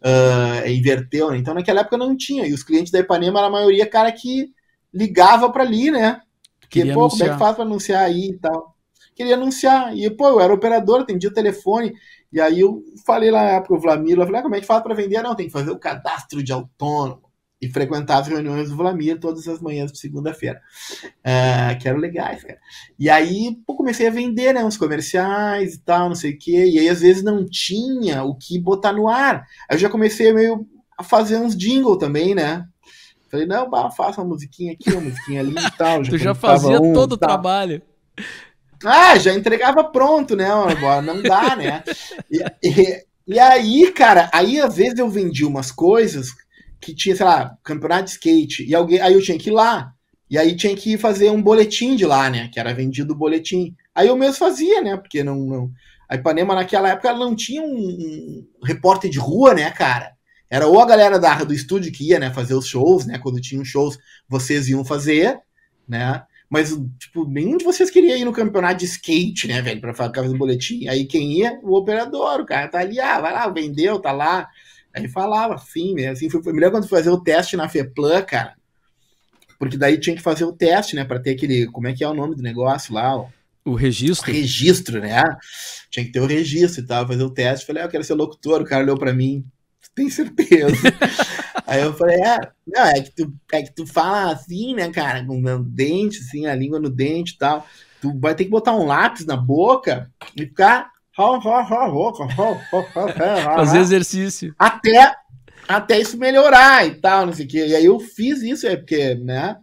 S1: Uh, inverteu, né? Então naquela época não tinha. E os clientes da Ipanema, a maioria, cara que ligava para ali, né? Porque, Queria pô, anunciar. como é que faz para anunciar aí e tal? Queria anunciar. E, pô, eu era operador, atendia o telefone. E aí eu falei lá pro Vlamir, eu falei, ah, como é que faz para vender? Ah, não, tem que fazer o cadastro de autônomo e frequentar as reuniões do Vlamir todas as manhãs de segunda-feira. Uh, que eram legais, cara. E aí pô, comecei a vender, né? Uns comerciais e tal, não sei o quê. E aí às vezes não tinha o que botar no ar. Aí eu já comecei meio a fazer uns jingle também, né? Falei, não, bah, faça uma musiquinha aqui, uma musiquinha ali e tal. Já tu já fazia um, todo o trabalho. Ah, já entregava pronto, né? Não dá, né? E, e, e aí, cara, aí às vezes eu vendi umas coisas que tinha, sei lá, campeonato de skate, e alguém, aí eu tinha que ir lá, e aí tinha que fazer um boletim de lá, né, que era vendido o boletim. Aí eu mesmo fazia, né, porque não, não... a Ipanema naquela época não tinha um, um repórter de rua, né, cara, era ou a galera da, do estúdio que ia, né, fazer os shows, né, quando tinham shows, vocês iam fazer, né, mas, tipo, nenhum de vocês queria ir no campeonato de skate, né, velho, pra ficar fazendo boletim. Aí quem ia? O operador, o cara tá ali, ah, vai lá, vendeu, tá lá. Aí falava assim, né? Assim, foi, foi melhor quando fazer o teste na FEPLAN, cara. Porque daí tinha que fazer o teste, né? Pra ter aquele. Como é que é o nome do negócio lá? Ó. O registro? O registro, né? Tinha que ter o registro e tal, fazer o teste. Falei, ah, eu quero ser locutor. O cara olhou pra mim, tem certeza? Aí eu falei, é, não, é, que tu, é que tu fala assim, né, cara, com o dente, assim, a língua no dente e tal. Tu vai ter que botar um lápis na boca e ficar Fazer exercício. Até, até isso melhorar e tal, não sei o quê. E aí eu fiz isso, é porque, né?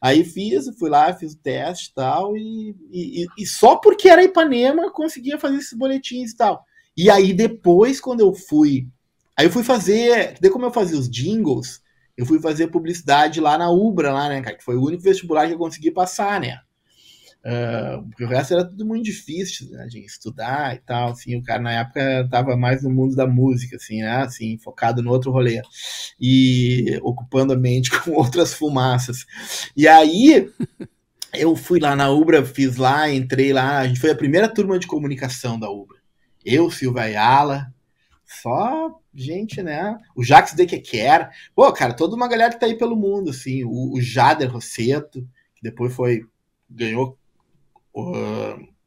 S1: Aí fiz, fui lá, fiz o teste tal, e tal, e, e só porque era Ipanema conseguia fazer esses boletins e tal. E aí depois, quando eu fui. Aí eu fui fazer. Daí como eu fazia os jingles, eu fui fazer publicidade lá na Ubra, lá, né, cara? Que foi o único vestibular que eu consegui passar, né? Ah, porque o resto era tudo muito difícil, né, de estudar e tal, assim, o cara na época estava mais no mundo da música, assim, né, assim, focado no outro rolê, e ocupando a mente com outras fumaças. E aí, eu fui lá na Ubra, fiz lá, entrei lá, a gente foi a primeira turma de comunicação da Ubra. Eu, Silva Ayala, só gente, né? O Jax de Quequer. Pô, cara, toda uma galera que tá aí pelo mundo, assim. O, o Jader Rosseto, que depois foi. ganhou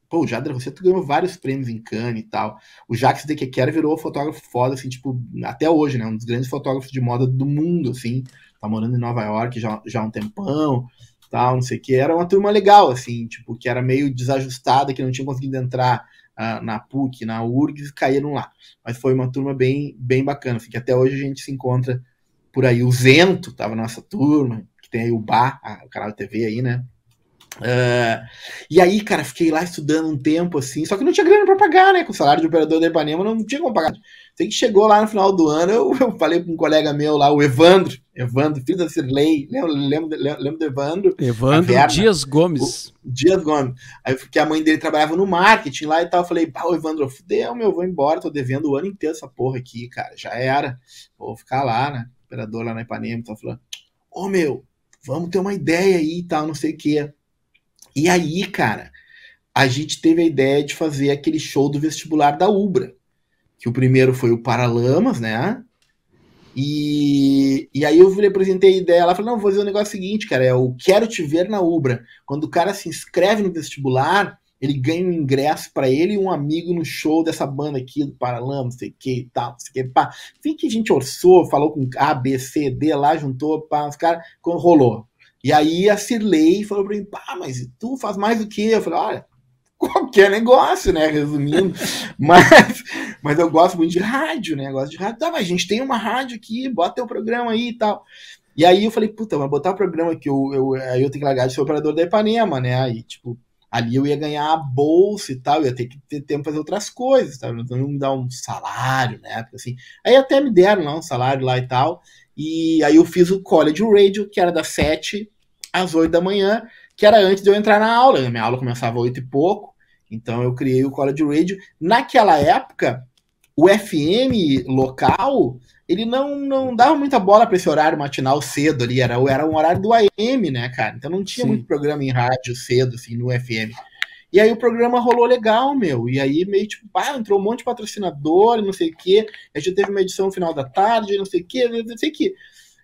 S1: pô, o Jader Rosseto tá ganhou vários prêmios em Cannes e tal. O Jacques de Quequer virou fotógrafo foda, assim, tipo, até hoje, né? Um dos grandes fotógrafos de moda do mundo, assim. Tá morando em Nova York já, já há um tempão, tal, não sei o que. Era uma turma legal, assim, tipo, que era meio desajustada, que não tinha conseguido entrar uh, na PUC, na URGS, caíram lá. Mas foi uma turma bem, bem bacana, assim, que até hoje a gente se encontra por aí. O Zento tava na nossa turma, que tem aí o Bar, o canal de TV aí, né? Uh, e aí, cara, fiquei lá estudando um tempo, assim, só que não tinha grana pra pagar, né? Com o salário de operador da Ipanema não tinha como pagar. Sei que chegou lá no final do ano, eu, eu falei pra um colega meu lá, o Evandro, Evandro, filho da Cirlei, lembro, lembro, lembro do Evandro. Evandro Verna, Dias Gomes. O, Dias Gomes. Aí que a mãe dele trabalhava no marketing lá e tal. Eu falei, pá, o Evandro, fudeu, meu, eu vou embora, tô devendo o ano inteiro essa porra aqui, cara. Já era. Vou ficar lá, né? operador lá na Ipanema, tá então falando, ô oh, meu, vamos ter uma ideia aí e tal, não sei o que e aí, cara, a gente teve a ideia de fazer aquele show do vestibular da Ubra. Que o primeiro foi o Paralamas, né? E, e aí eu lhe apresentei a ideia Ela falou: não, vou fazer o um negócio seguinte, cara, é o Quero Te Ver na Ubra. Quando o cara se inscreve no vestibular, ele ganha um ingresso para ele e um amigo no show dessa banda aqui do Paralama, não sei o que e tal, não sei que, pá. Assim que a gente orçou, falou com A, B, C, D lá, juntou, pá, os caras, rolou. E aí a Cirlei falou para mim, pá, mas tu faz mais do que? Eu falei, olha, qualquer negócio, né? Resumindo. mas, mas eu gosto muito de rádio, né? Eu gosto de rádio. Tá, mas a gente tem uma rádio aqui, bota teu programa aí e tal. E aí eu falei, puta, mas botar o programa que eu, eu, aí eu tenho que largar de ser operador da Ipanema, né? Aí, tipo, ali eu ia ganhar a bolsa e tal, ia ter que ter tempo para fazer outras coisas, tá? Não dá me dar um salário, né? Porque, assim, aí até me deram lá um salário lá e tal. E aí eu fiz o College Radio, que era das 7 às 8 da manhã, que era antes de eu entrar na aula. Minha aula começava às 8 e pouco, então eu criei o College Radio. Naquela época, o FM local, ele não, não dava muita bola para esse horário matinal cedo ali, era, era um horário do AM, né, cara? Então não tinha Sim. muito programa em rádio cedo, assim, no FM. E aí o programa rolou legal, meu. E aí meio tipo, ah, entrou um monte de patrocinador, não sei o quê. A gente teve uma edição no final da tarde, não sei o quê, não sei o quê.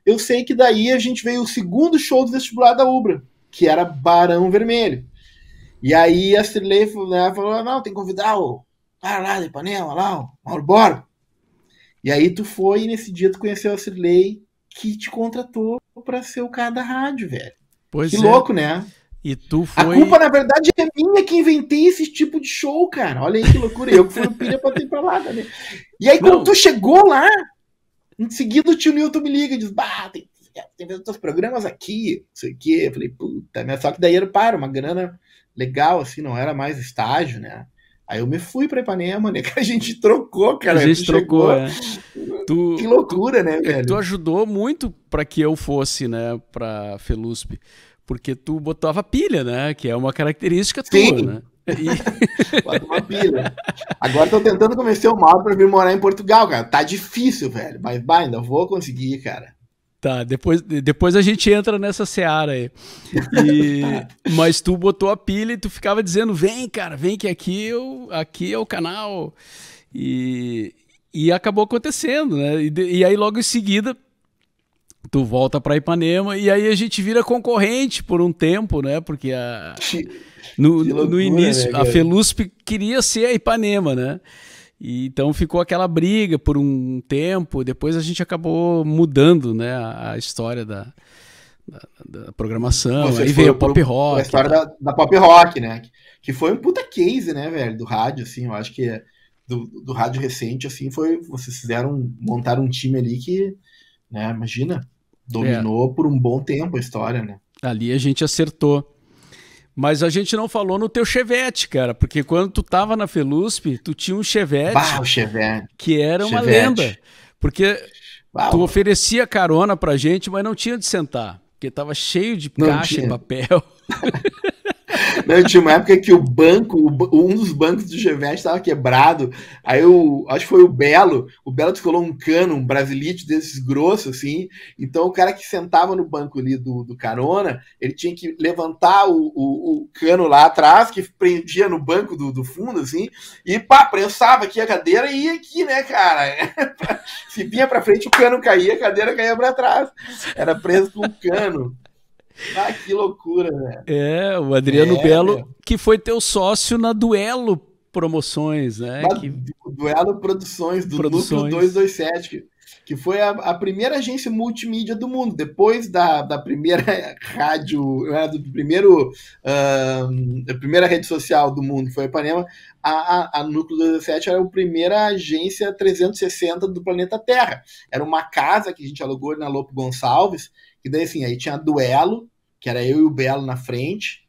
S1: Eu sei que daí a gente veio o segundo show do vestibular da Ubra, que era Barão Vermelho. E aí a Cirlei falou, né, ah, não, tem que convidar o cara lá de panela lá, o Mauro Borba. E aí tu foi e nesse dia tu conheceu a Cirlei que te contratou para ser o cara da rádio, velho.
S2: Pois que é. louco, né? E tu foi.
S1: A culpa, na verdade, é minha que inventei esse tipo de show, cara. Olha aí que loucura. Eu que fui um pilha pra ter pra lá, né? E aí, Não. quando tu chegou lá, em seguida o tio Newton me liga e diz: Bah, tem, é, tem outros programas aqui, não sei o quê. Eu falei, puta, né? Só que daí era, para, uma grana legal, assim, não era mais estágio, né? Aí eu me fui pra Ipanema, né? Que a gente trocou, cara. A gente trocou, é. tu, que loucura, tu,
S2: né, é, velho? Tu ajudou muito para que eu fosse, né, pra Feluspe porque tu botava pilha, né? Que
S1: é uma característica Sim. tua, né? E... Bota uma pilha. Agora tô tentando convencer o Mauro pra vir morar em Portugal, cara. Tá difícil, velho. Mas vai ainda vou conseguir, cara.
S2: Tá, depois, depois a gente entra nessa seara aí. E, mas tu botou a pilha e tu ficava dizendo: vem, cara, vem que aqui, eu, aqui é o canal. E, e acabou acontecendo, né? E, e aí logo em seguida tu volta para Ipanema e aí a gente vira concorrente por um tempo, né? Porque a, no, loucura, no início né, a Felusp queria ser a Ipanema, né? E, então ficou aquela briga por um tempo. Depois a gente acabou mudando, né?
S1: A, a história da, da, da programação. Vocês aí veio o pop rock. A história da, da, pop rock, né? Que foi um puta case, né, velho? Do rádio, assim. Eu acho que é, do, do rádio recente, assim, foi. Vocês fizeram montar um time ali que, né? Imagina dominou é. por um bom tempo a história, né? Ali a gente acertou.
S2: Mas a gente não falou no teu Chevette, cara, porque quando tu tava na Felusp, tu tinha um Chevette, bah, Chevette. que era uma Chevette. lenda. Porque bah, tu oferecia carona pra gente, mas não tinha de sentar, porque tava cheio de caixa e papel.
S1: Não, tinha uma época que o banco, um dos bancos do GVS estava quebrado. Aí eu acho que foi o Belo. O Belo descolou um cano, um brasilite desses grosso, assim. Então o cara que sentava no banco ali do, do carona, ele tinha que levantar o, o, o cano lá atrás, que prendia no banco do, do fundo, assim, e pá, prensava aqui a cadeira e ia aqui, né, cara? Se vinha para frente, o cano caía, a cadeira caía para trás. Era preso com um cano. Ah, que loucura, né?
S2: É, o Adriano é, Belo, que foi teu sócio na Duelo Promoções, né? Na que...
S1: Duelo Produções, do Produções. Núcleo 227, que foi a, a, primeira agência multimídia do mundo, depois da, da primeira rádio, né, do primeiro, uh, da primeira rede social do mundo, que foi a Ipanema, a, a, a Núcleo 27 era a primeira agência 360 do planeta Terra. Era uma casa que a gente alugou na Lopo Gonçalves, e daí, assim, aí tinha duelo, que era eu e o Belo na frente,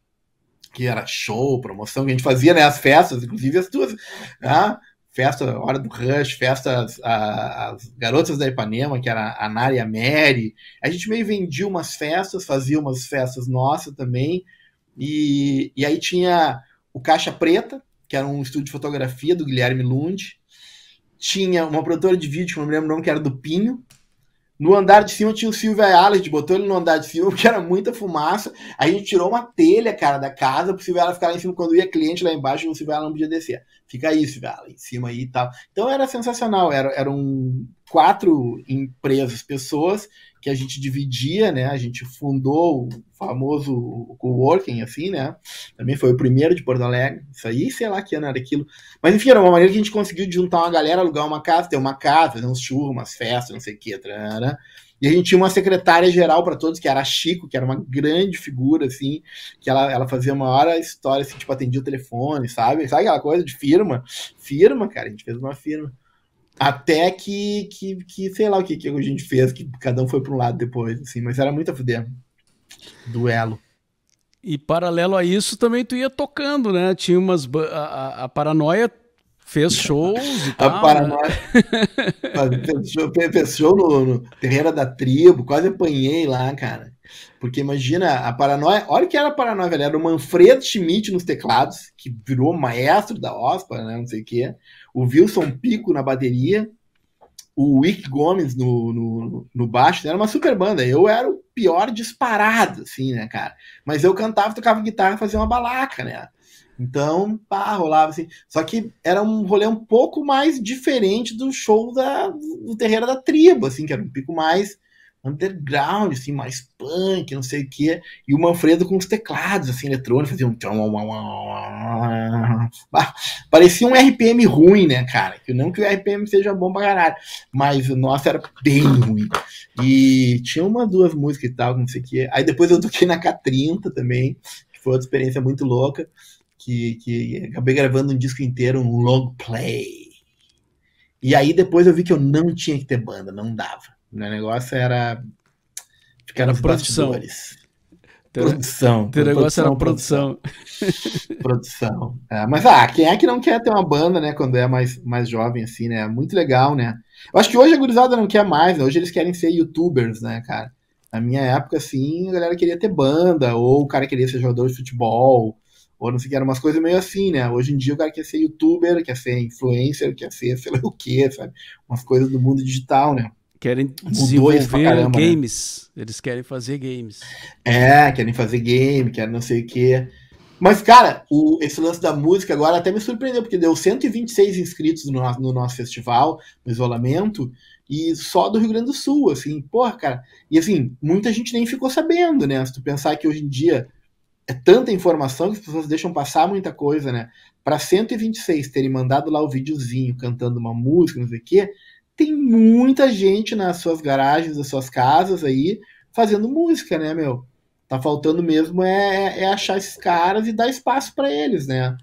S1: que era show, promoção, que a gente fazia, né? As festas, inclusive as duas, né? Festa Hora do Rush, festa as, as Garotas da Ipanema, que era a Nara e a Mary. A gente meio vendia umas festas, fazia umas festas nossas também. E, e aí tinha o Caixa Preta, que era um estúdio de fotografia do Guilherme Lund. Tinha uma produtora de vídeo, que não me lembro o nome, que era do Pinho, no andar de cima tinha o Silvio Ayala, botou ele no andar de cima, porque era muita fumaça. A gente tirou uma telha, cara, da casa pro Silvio Ayala ficar lá em cima. Quando ia cliente lá embaixo, o Silvio Ayala não podia descer. Fica aí, Silvio Ayala, em cima aí e tal. Então era sensacional. Era, eram quatro empresas, pessoas, que a gente dividia, né? A gente fundou o famoso coworking, assim, né? Também foi o primeiro de Porto Alegre. Isso aí, sei lá que ano era aquilo. Mas enfim, era uma maneira que a gente conseguiu juntar uma galera, alugar uma casa, ter uma casa, fazer uns churros, umas festas, não sei o que, trará. E a gente tinha uma secretária geral para todos, que era a Chico, que era uma grande figura, assim, que ela, ela fazia uma hora história, assim, tipo, atendia o telefone, sabe? Sabe aquela coisa de firma? Firma, cara, a gente fez uma firma. Até que, que, que, sei lá o que, que a gente fez, que cada um foi para um lado depois, assim, mas era muito a fuder. Duelo.
S2: E paralelo a isso, também tu ia tocando, né? Tinha umas. A, a, paranoia fez shows e a
S1: tal. A né? paranoia. Né? fez show, fez show no, no Terreira da Tribo, quase apanhei lá, cara. Porque imagina, a paranoia. Olha que era a paranoia, velho. Era o Manfredo Schmidt nos teclados, que virou maestro da OSPA, né? Não sei o quê o Wilson Pico na bateria, o Wick Gomes no, no, no baixo, né? era uma super banda. Eu era o pior disparado, assim, né, cara? Mas eu cantava, tocava guitarra, fazia uma balaca, né? Então, pá, rolava assim. Só que era um rolê um pouco mais diferente do show da, do Terreiro da Tribo, assim, que era um pico mais underground, assim, mais punk, não sei o quê. E o Manfredo com os teclados, assim, eletrônicos, fazia um... Parecia um RPM ruim, né, cara? Não que o RPM seja bom pra caralho, mas o nosso era bem ruim. E tinha uma, duas músicas e tal, não sei o quê. Aí depois eu toquei na K30 também, que foi outra experiência muito louca, que, que acabei gravando um disco inteiro, um long play. E aí depois eu vi que eu não tinha que ter banda, não dava. Meu negócio era ficar era nos produção. bastidores. Teu, produção. Teu negócio era produção. Produção. produção. É, mas, ah, quem é que não quer ter uma banda, né, quando é mais, mais jovem, assim, né? Muito legal, né? Eu acho que hoje a gurizada não quer mais, né? Hoje eles querem ser youtubers, né, cara? Na minha época, assim, a galera queria ter banda, ou o cara queria ser jogador de futebol, ou não sei o que, eram umas coisas meio assim, né? Hoje em dia o cara quer ser youtuber, quer ser influencer, quer ser sei lá o que, sabe? Umas coisas do mundo digital, né? querem desenvolver né? games. Né? Eles querem fazer games. É, querem fazer game, querem não sei o quê. Mas, cara, o, esse lance da música agora até me surpreendeu, porque deu 126 inscritos no, no nosso festival, no isolamento, e só do Rio Grande do Sul, assim, porra, cara. E assim, muita gente nem ficou sabendo, né? Se tu pensar que hoje em dia é tanta informação que as pessoas deixam passar muita coisa, né? Para 126 terem mandado lá o videozinho cantando uma música, não sei o quê, tem muita gente nas suas garagens, nas suas casas aí, fazendo música, né, meu? Tá faltando mesmo é, é achar esses caras e dar espaço para eles, né?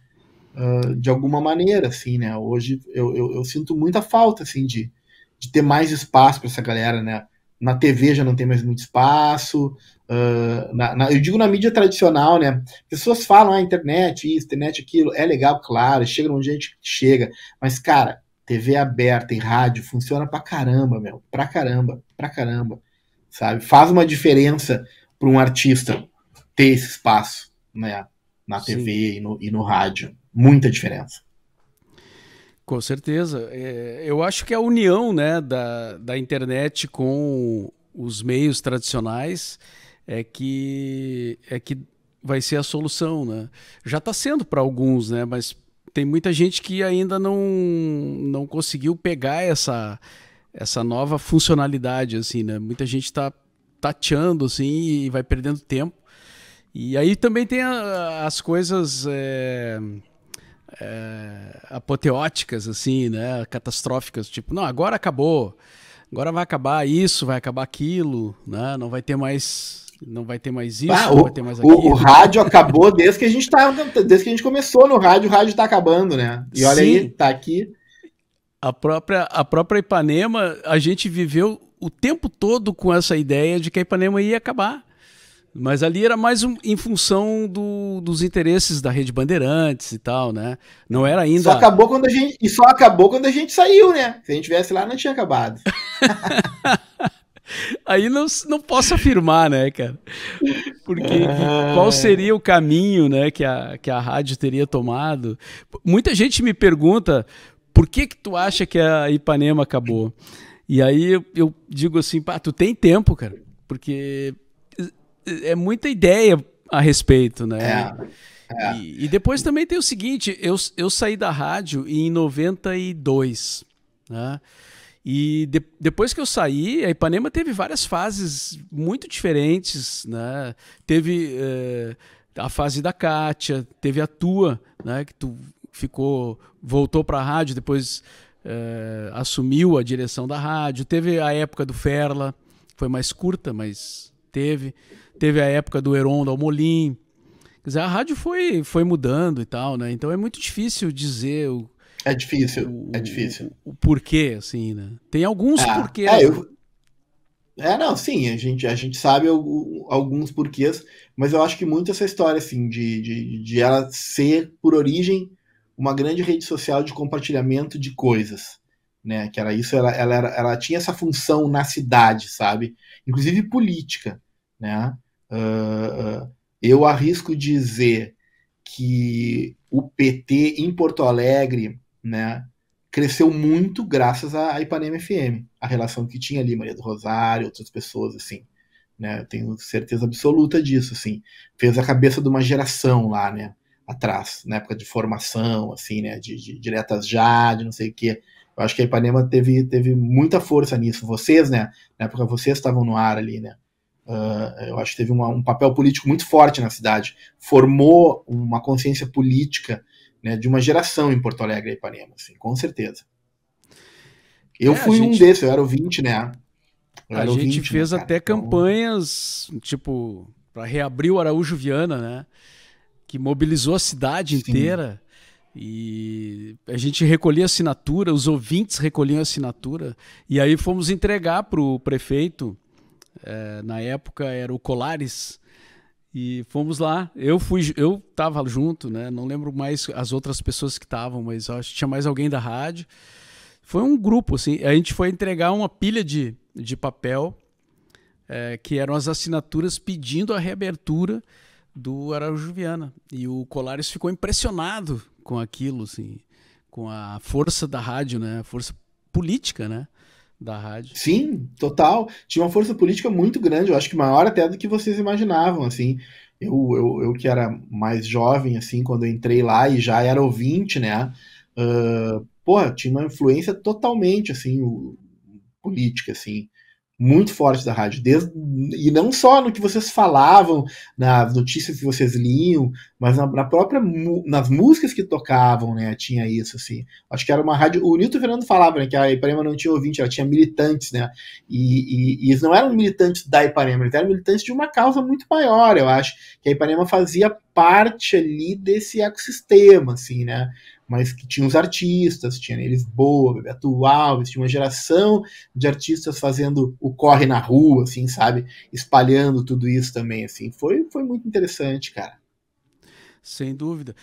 S1: Uh, de alguma maneira, assim, né? Hoje eu, eu, eu sinto muita falta, assim, de, de ter mais espaço para essa galera, né? Na TV já não tem mais muito espaço, Uh, na, na, eu digo na mídia tradicional, né? Pessoas falam, ah, internet, isso, internet, aquilo, é legal, claro, chega onde a gente chega, mas, cara, TV aberta e rádio funciona pra caramba, meu. Pra caramba, pra caramba. Sabe? Faz uma diferença para um artista ter esse espaço, né? Na TV e no, e no rádio. Muita diferença.
S2: Com certeza. É, eu acho que a união né, da, da internet com os meios tradicionais é que, é que vai ser a solução. Né? Já está sendo para alguns, né? mas tem muita gente que ainda não, não conseguiu pegar essa, essa nova funcionalidade, assim, né? Muita gente está tateando, assim, e vai perdendo tempo. E aí também tem a, as coisas é, é, apoteóticas, assim, né? Catastróficas, tipo, não, agora acabou, agora vai acabar isso, vai acabar aquilo, né? Não vai ter mais não vai ter mais isso, ah, o, vai ter mais aquilo. O, o rádio
S1: acabou desde que a gente tá, desde que a gente começou no rádio, o rádio tá acabando, né? E olha Sim. aí, tá aqui.
S2: A própria, a própria Ipanema, a gente viveu o tempo todo com essa ideia de que a Ipanema ia acabar. Mas ali era mais um, em função do, dos interesses da Rede Bandeirantes e tal, né? Não era ainda. Só acabou
S1: quando a gente, e só acabou quando a gente saiu, né? Se a gente tivesse lá, não tinha acabado. aí não,
S2: não posso afirmar, né, cara?
S1: Porque qual
S2: seria o caminho né, que, a, que a rádio teria tomado? Muita gente me pergunta por que, que tu acha que a Ipanema acabou? E aí eu, eu digo assim, pá, tu tem tempo, cara, porque é, é muita ideia a respeito, né? É, é. E, e, depois também tem o seguinte, eu, eu saí da rádio em 92, né? E de, depois que eu saí, a Ipanema teve várias fases muito diferentes, né? Teve eh, a fase da Kátia, teve a tua, né? Que tu ficou, voltou para a rádio, depois eh, assumiu a direção da rádio. Teve a época do Ferla, foi mais curta, mas teve. Teve a época do Heron, do Almolim. Quer dizer, a rádio foi, foi mudando e tal, né? Então é muito difícil dizer o é difícil, o, é difícil.
S1: O, o, porquê, assim, né? Tem alguns é, porquês. É, eu... é, não, sim, a gente, a gente sabe alguns porquês, mas eu acho que muito essa história, assim, de, de, de ela ser, por origem, uma grande rede social de compartilhamento de coisas. Né, que era isso, ela, ela, era, ela tinha essa função na cidade, sabe? Inclusive política, né? Uh, eu arrisco dizer que o PT em Porto Alegre né, cresceu muito graças à Ipanema FM, a relação que tinha ali Maria do Rosário, outras pessoas assim, né? Eu tenho certeza absoluta disso, assim, fez a cabeça de uma geração lá, né? Atrás, na época de formação, assim, né? De, de diretas já, de não sei o quê. Eu acho que a Ipanema teve, teve muita força nisso. Vocês, né? Na época vocês estavam no ar ali, né? Uh, eu acho que teve uma, um papel político muito forte na cidade. Formou uma consciência política né, de uma geração em Porto Alegre e Ipanema, assim, com certeza. Eu é, fui gente... um desses, eu era o 20, né? Eu a gente 20, né, fez
S2: né, até então campanhas, tipo, para reabrir o Araújo Viana, né? Que mobilizou a cidade Sim. inteira. E a gente recolhia assinatura, os ouvintes recolhiam assinatura. E aí fomos entregar para o prefeito, é, na época era o Colares, e fomos lá. Eu fui, eu tava junto, né? Não lembro mais as outras pessoas que estavam, mas acho que tinha mais alguém da rádio. Foi um grupo, assim. A gente foi entregar uma pilha de, de papel, é, que eram as assinaturas pedindo a reabertura do Araújo Viana. E o Colares ficou impressionado com aquilo, assim, com a força da rádio, né? A
S1: força política, né? da rádio. Sim, total. Tinha uma força política muito grande, eu acho que maior até do que vocês imaginavam, assim. Eu, eu, eu que era mais jovem, assim, quando eu entrei lá e já era ouvinte, né? Uh, porra, tinha uma influência totalmente, assim, o, política, assim muito forte da rádio, desde, e não só no que vocês falavam, nas notícias que vocês liam, mas na, na própria nas músicas que tocavam, né, tinha isso assim. Acho que era uma rádio, o Nilton Fernando falava, né, que a Ipanema não tinha ouvinte, ela tinha militantes, né? E, e, e eles não eram militantes da Ipanema, eles eram militantes de uma causa muito maior, eu acho, que a Ipanema fazia parte ali desse ecossistema, assim, né? Mas que tinha os artistas, tinha eles Boa, Bebeto Alves, tinha uma geração de artistas fazendo o corre na rua, assim, sabe? Espalhando tudo isso também, assim. Foi, foi muito interessante, cara. Sem
S2: dúvida.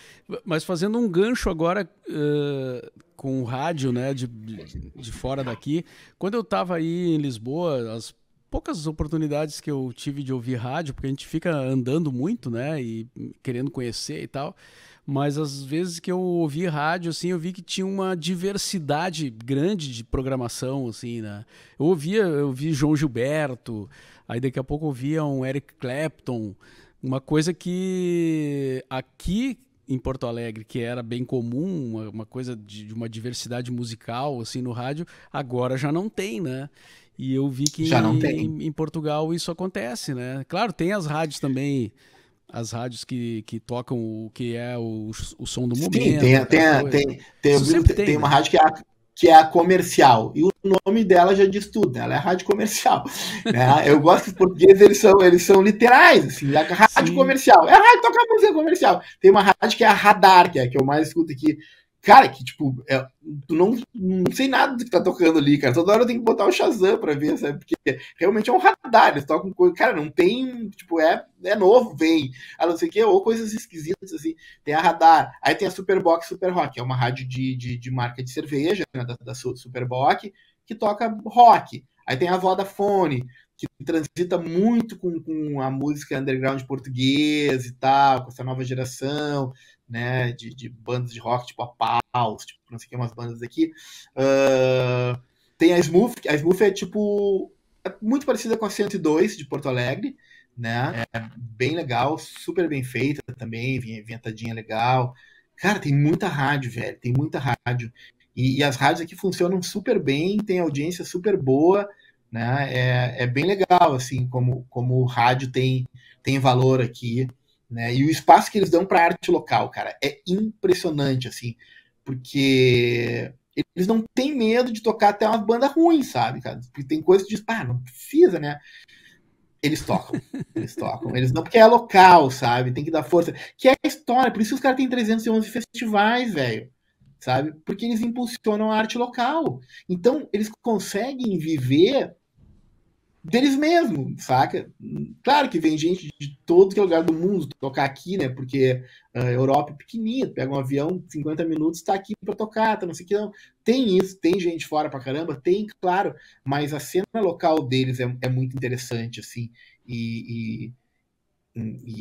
S2: Mas fazendo um gancho agora uh, com o rádio, né, de, de, de fora daqui, quando eu estava aí em Lisboa, as poucas oportunidades que eu tive de ouvir rádio, porque a gente fica andando muito, né, e querendo conhecer e tal. Mas às vezes que eu ouvi rádio, assim, eu vi que tinha uma diversidade grande de programação, assim, né. Eu ouvia, eu vi João Gilberto, aí daqui a pouco eu ouvia um Eric Clapton, uma coisa que aqui em Porto Alegre, que era bem comum, uma, uma coisa de, de, uma diversidade musical, assim, no rádio, agora já não tem, né? E eu vi que em, em, Portugal isso acontece, né? Claro, tem as rádios também, as rádios que, que tocam o que
S1: é o, o som do Sim, Tem, tem, tem, tem, tem, tem, uma né? rádio que é, a, que é a comercial. E o nome dela já diz tudo, né? Ela é rádio comercial. Né? eu gosto que eles são, eles são literais, assim, a rádio Sim. comercial. É a rádio toca música comercial. Tem uma rádio que é a Radar, que é a que eu mais escuto aqui Cara, que tipo, é, tu não, não sei nada do que tá tocando ali, cara. Toda hora eu tenho que botar o Shazam pra ver, sabe? Porque realmente é um radar, eles tocam coisa. Cara, não tem. Tipo, é, é novo, vem. A não ser que, ou coisas esquisitas, assim. Tem a radar. Aí tem a Superbox Super Rock, é uma rádio de, de, de marca de cerveja, né, da, da superbox que toca rock. Aí tem a Vodafone, que transita muito com, com a música underground português e tal, com essa nova geração né, de, de bandas de rock, tipo a Paus, tipo, não sei o que, umas bandas aqui. Uh, tem a Smooth, a Smooth é tipo. É muito parecida com a 102 de Porto Alegre, né? É bem legal, super bem feita também, inventadinha legal. Cara, tem muita rádio, velho, tem muita rádio. E, e as rádios aqui funcionam super bem, tem audiência super boa, né? É, é bem legal, assim, como, como o rádio tem, tem valor aqui. Né? E o espaço que eles dão para a arte local, cara, é impressionante, assim, porque eles não têm medo de tocar até uma banda ruim, sabe, cara? Porque tem coisas que diz, ah, não precisa, né? Eles tocam, eles tocam. Eles não, porque é local, sabe? Tem que dar força. Que é a história, por isso que os caras têm 311 festivais, velho. Sabe? Porque eles impulsionam a arte local. Então, eles conseguem viver deles mesmo, saca? Claro que vem gente de todo que é lugar do mundo tocar aqui, né? Porque a ah, Europa é pequenininha, pega um avião, 50 minutos, tá aqui para tocar, tá não sei o que não. Tem isso, tem gente fora pra caramba, tem, claro, mas a cena local deles é, é muito interessante, assim, e e, e,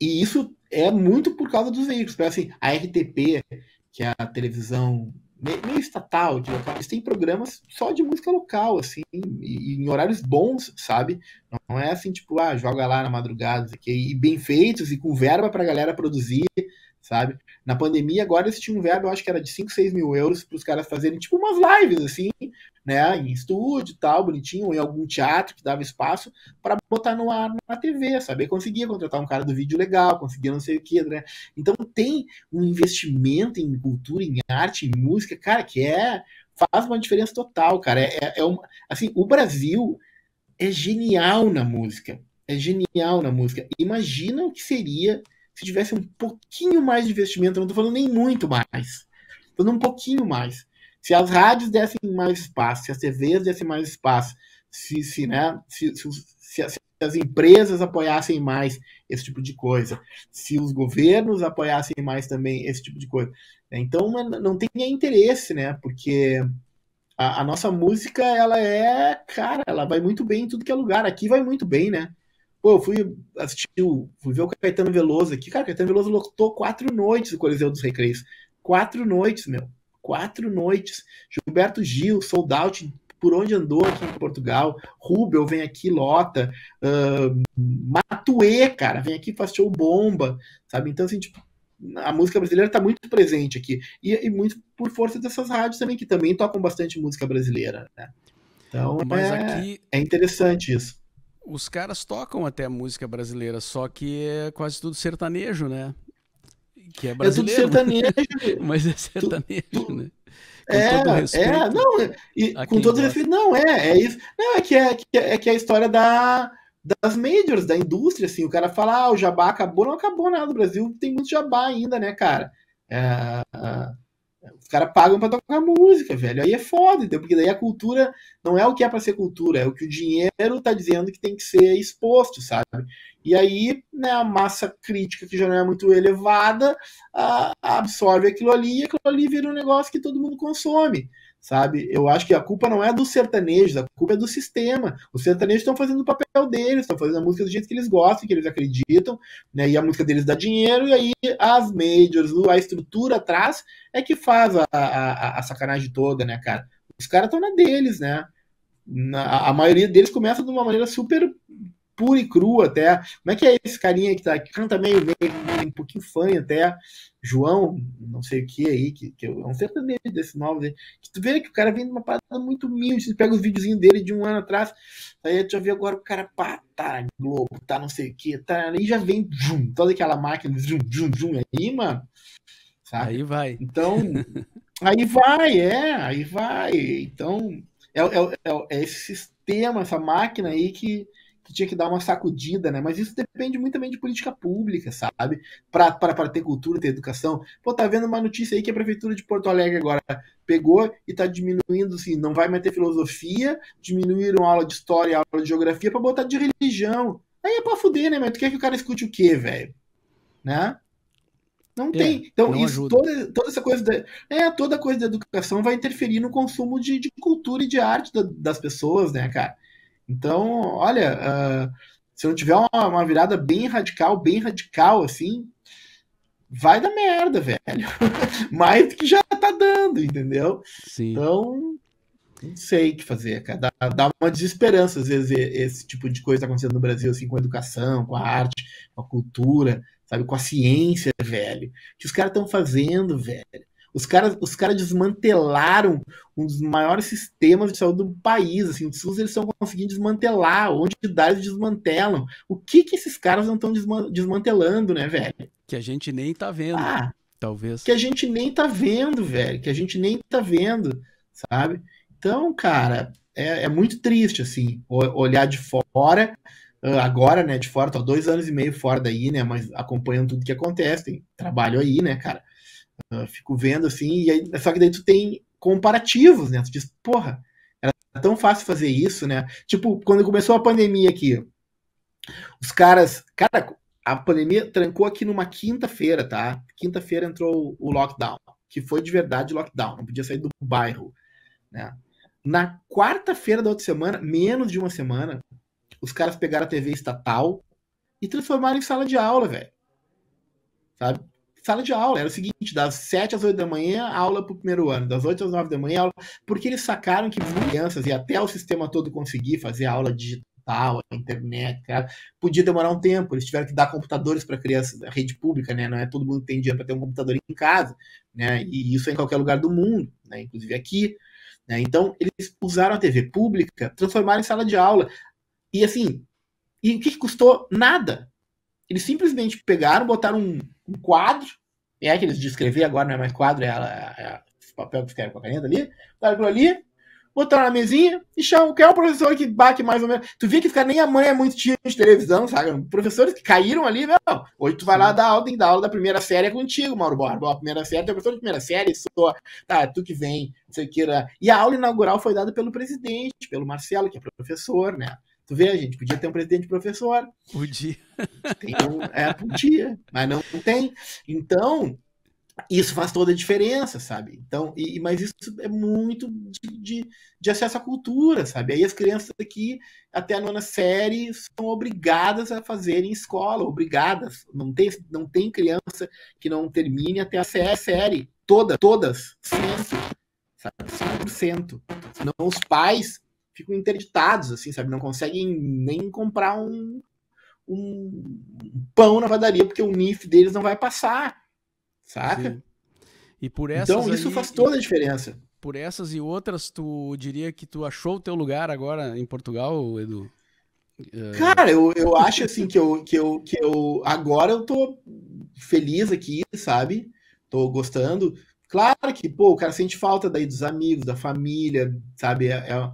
S1: e, isso é muito por causa dos veículos, assim, a RTP, que é a televisão meio estatal, de local. Eles têm programas só de música local, assim, e, em horários bons, sabe? Não é assim, tipo, ah, joga lá na madrugada, aqui, e bem feitos, e com verba pra galera produzir, sabe? Na pandemia, agora eles tinham um verbo, eu acho que era de 5, 6 mil euros para os caras fazerem tipo umas lives, assim, né? Em estúdio tal, bonitinho, em algum teatro que dava espaço, para botar no ar na TV, sabe? conseguia contratar um cara do vídeo legal, conseguia não sei o que, né? Então tem um investimento em cultura, em arte, em música, cara, que é. faz uma diferença total, cara. É, é, é uma, assim, o Brasil é genial na música. É genial na música. Imagina o que seria se tivesse um pouquinho mais de investimento, não estou falando nem muito mais, estou falando um pouquinho mais. Se as rádios dessem mais espaço, se as TVs dessem mais espaço, se, se, né, se, se, se, se as empresas apoiassem mais esse tipo de coisa, se os governos apoiassem mais também esse tipo de coisa. Né? Então não tem interesse, né? Porque a, a, nossa música, ela é, cara, ela vai muito bem em tudo que é lugar. Aqui vai muito bem, né? Pô, eu fui assistir, fui ver o Caetano Veloso aqui. Cara, o Caetano Veloso lotou quatro noites do Coliseu dos Recreios. Quatro noites, meu. Quatro noites. Gilberto Gil, sold out, por onde andou aqui em Portugal. Rubel vem aqui, lota. Uh, Matuê, cara, vem aqui, faz show bomba. Sabe? Então, assim, tipo, a música brasileira está muito presente aqui. E, e, muito por força dessas rádios também, que também tocam bastante música brasileira. Né? Então, Mas é, aqui... é interessante isso
S2: os caras tocam até música brasileira, só que é quase tudo sertanejo, né? Que é brasileiro. É tudo né? sertanejo. mas é sertanejo, tu, tu... né? Com é, todo É,
S1: não, e, com todo respeito, não, é, é isso. Não, é que é, que é, é que é a história da, das majors, da indústria, assim, o cara fala, ah, o jabá acabou, não acabou nada, o Brasil tem muito jabá ainda, né, cara? É, os caras pagam pra tocar música, velho. Aí é foda, entendeu? Porque daí a cultura não é o que é pra ser cultura, é o que o dinheiro tá dizendo que tem que ser exposto, sabe? E aí, né, a massa crítica, que já não é muito elevada, a absorve aquilo ali e aquilo ali vira um negócio que todo mundo consome sabe? Eu acho que a culpa não é dos sertanejos, a culpa é do sistema. Os sertanejos estão fazendo o papel deles, estão fazendo a música do jeito que eles gostam, que eles acreditam, né? E a música deles dá dinheiro, e aí as majors, a estrutura atrás é que faz a, a, a sacanagem toda, né, cara? Os caras estão na deles, né? Na, a maioria deles começa de uma maneira super pura e crua até. Como é que é esse carinha que, tá, que canta meio meio, um pouquinho fã até, João, não sei o que aí, que, que eu não sei também desse nome, né? que tu vê que o cara vem de uma parada muito humilde, tu pega os videozinhos dele de um ano atrás, aí tu já vê agora o cara, pá, tá Globo, tá não sei o que, tá, e já vem, zoom, toda aquela máquina, zoom, zoom, zoom, aí, mano, sabe? Aí vai. Então, aí vai, é, aí vai, então... É, é, é, é esse sistema, essa máquina aí que, tu tinha que dar uma sacudida, né? Mas isso depende muito também de política pública, sabe? Para ter cultura, ter educação. Pô, tá vendo uma notícia aí que a prefeitura de Porto Alegre agora pegou e tá diminuindo, assim, não vai mais ter filosofia, diminuíram a aula de história e aula de geografia para botar de religião. Aí é pra fuder, né? Mas tu quer que o cara escute o quê, velho? Né? Não é, tem. Então, não isso, toda, toda, essa coisa da, é, toda coisa da educação vai interferir no consumo de, de cultura e de arte da, das pessoas, né, cara? Então, olha, uh, se não tiver uma, uma, virada bem radical, bem radical, assim, vai dar merda, velho. Mais do que já tá dando, entendeu? Sim. Então, não sei o que fazer, cara. Dá, dá, uma desesperança, às vezes, esse tipo de coisa tá acontecendo no Brasil, assim, com a educação, com a arte, com a cultura, sabe, com a ciência, velho. O que os caras estão fazendo, velho? Os caras, os caras desmantelaram um dos maiores sistemas de saúde do país. Assim, o SUS eles estão conseguindo desmantelar, onde entidades desmantelam. O que que esses caras não estão desmantelando, né, velho? Que a gente nem tá vendo, ah, talvez. Que a gente nem tá vendo, velho. Que a gente nem tá vendo, sabe? Então, cara, é, é muito triste, assim, olhar de fora ah, agora, né, de fora, tô dois anos e meio fora daí, né, mas acompanhando tudo que acontece, tem trabalho aí, né, cara, Uh, fico vendo assim, e aí, só que daí tu tem comparativos, né? Tu diz, porra, era tão fácil fazer isso, né? Tipo, quando começou a pandemia aqui, os caras. Cara, a pandemia trancou aqui numa quinta-feira, tá? Quinta-feira entrou o lockdown, que foi de verdade lockdown, não podia sair do bairro, né? Na quarta-feira da outra semana, menos de uma semana, os caras pegaram a TV estatal e transformaram em sala de aula, velho. Sabe? sala de aula. Era o seguinte, das 7 às 8 da manhã, aula para o primeiro ano, das 8 às 9 da manhã, aula, porque eles sacaram que crianças e até o sistema todo conseguir fazer aula digital, a internet, cara, podia demorar um tempo. Eles tiveram que dar computadores para crianças, a rede pública, né? Não é todo mundo tem dinheiro para ter um computador em casa, né? E isso é em qualquer lugar do mundo, né? Inclusive aqui. Né? Então, eles usaram a TV pública, transformaram em sala de aula. E assim, e o que, que custou? Nada. Eles simplesmente pegaram, botaram um, um quadro, é aqueles de escrever agora, não é mais quadro, é, é, é papel que escreve com a caneta ali, daquilo tá ali, botar na mesinha e chama que é o professor que bate mais ou menos. Tu vê que ficar nem a mãe é muito tio de televisão, sabe? Professores que caíram ali, meu. Hoje tu vai lá dar aula, tem dar aula da primeira série é contigo, Mauro Borba. A primeira série, tu professor de primeira série, só, tá, tu que vem, não sei o que. Era. Né? E a aula inaugural foi dada pelo presidente, pelo Marcelo, que é professor, né? Tu vê, a gente podia ter um presidente professor. Podia. Tem então, um, é, podia, mas não, tem. Então, isso faz toda a diferença, sabe? Então, e, mas isso é muito de, de, de, acesso à cultura, sabe? Aí as crianças aqui, até a nona série, são obrigadas a fazerem escola, obrigadas. Não tem, não tem criança que não termine até a série. Toda, todas, 100%, sabe? 100%. Não os pais ficam interditados, assim, sabe? Não conseguem nem comprar um, um pão na padaria, porque o NIF deles não vai passar, saca? Sim. E por essas então aí, isso faz toda a diferença. Por essas
S2: e outras, tu diria que tu achou o teu lugar agora em Portugal, Edu?
S1: Eh, cara, eu, eu acho assim que eu, que eu que eu agora eu tô feliz aqui, sabe? Tô gostando. Claro que, pô, o cara sente falta daí dos amigos, da família, sabe? É, é,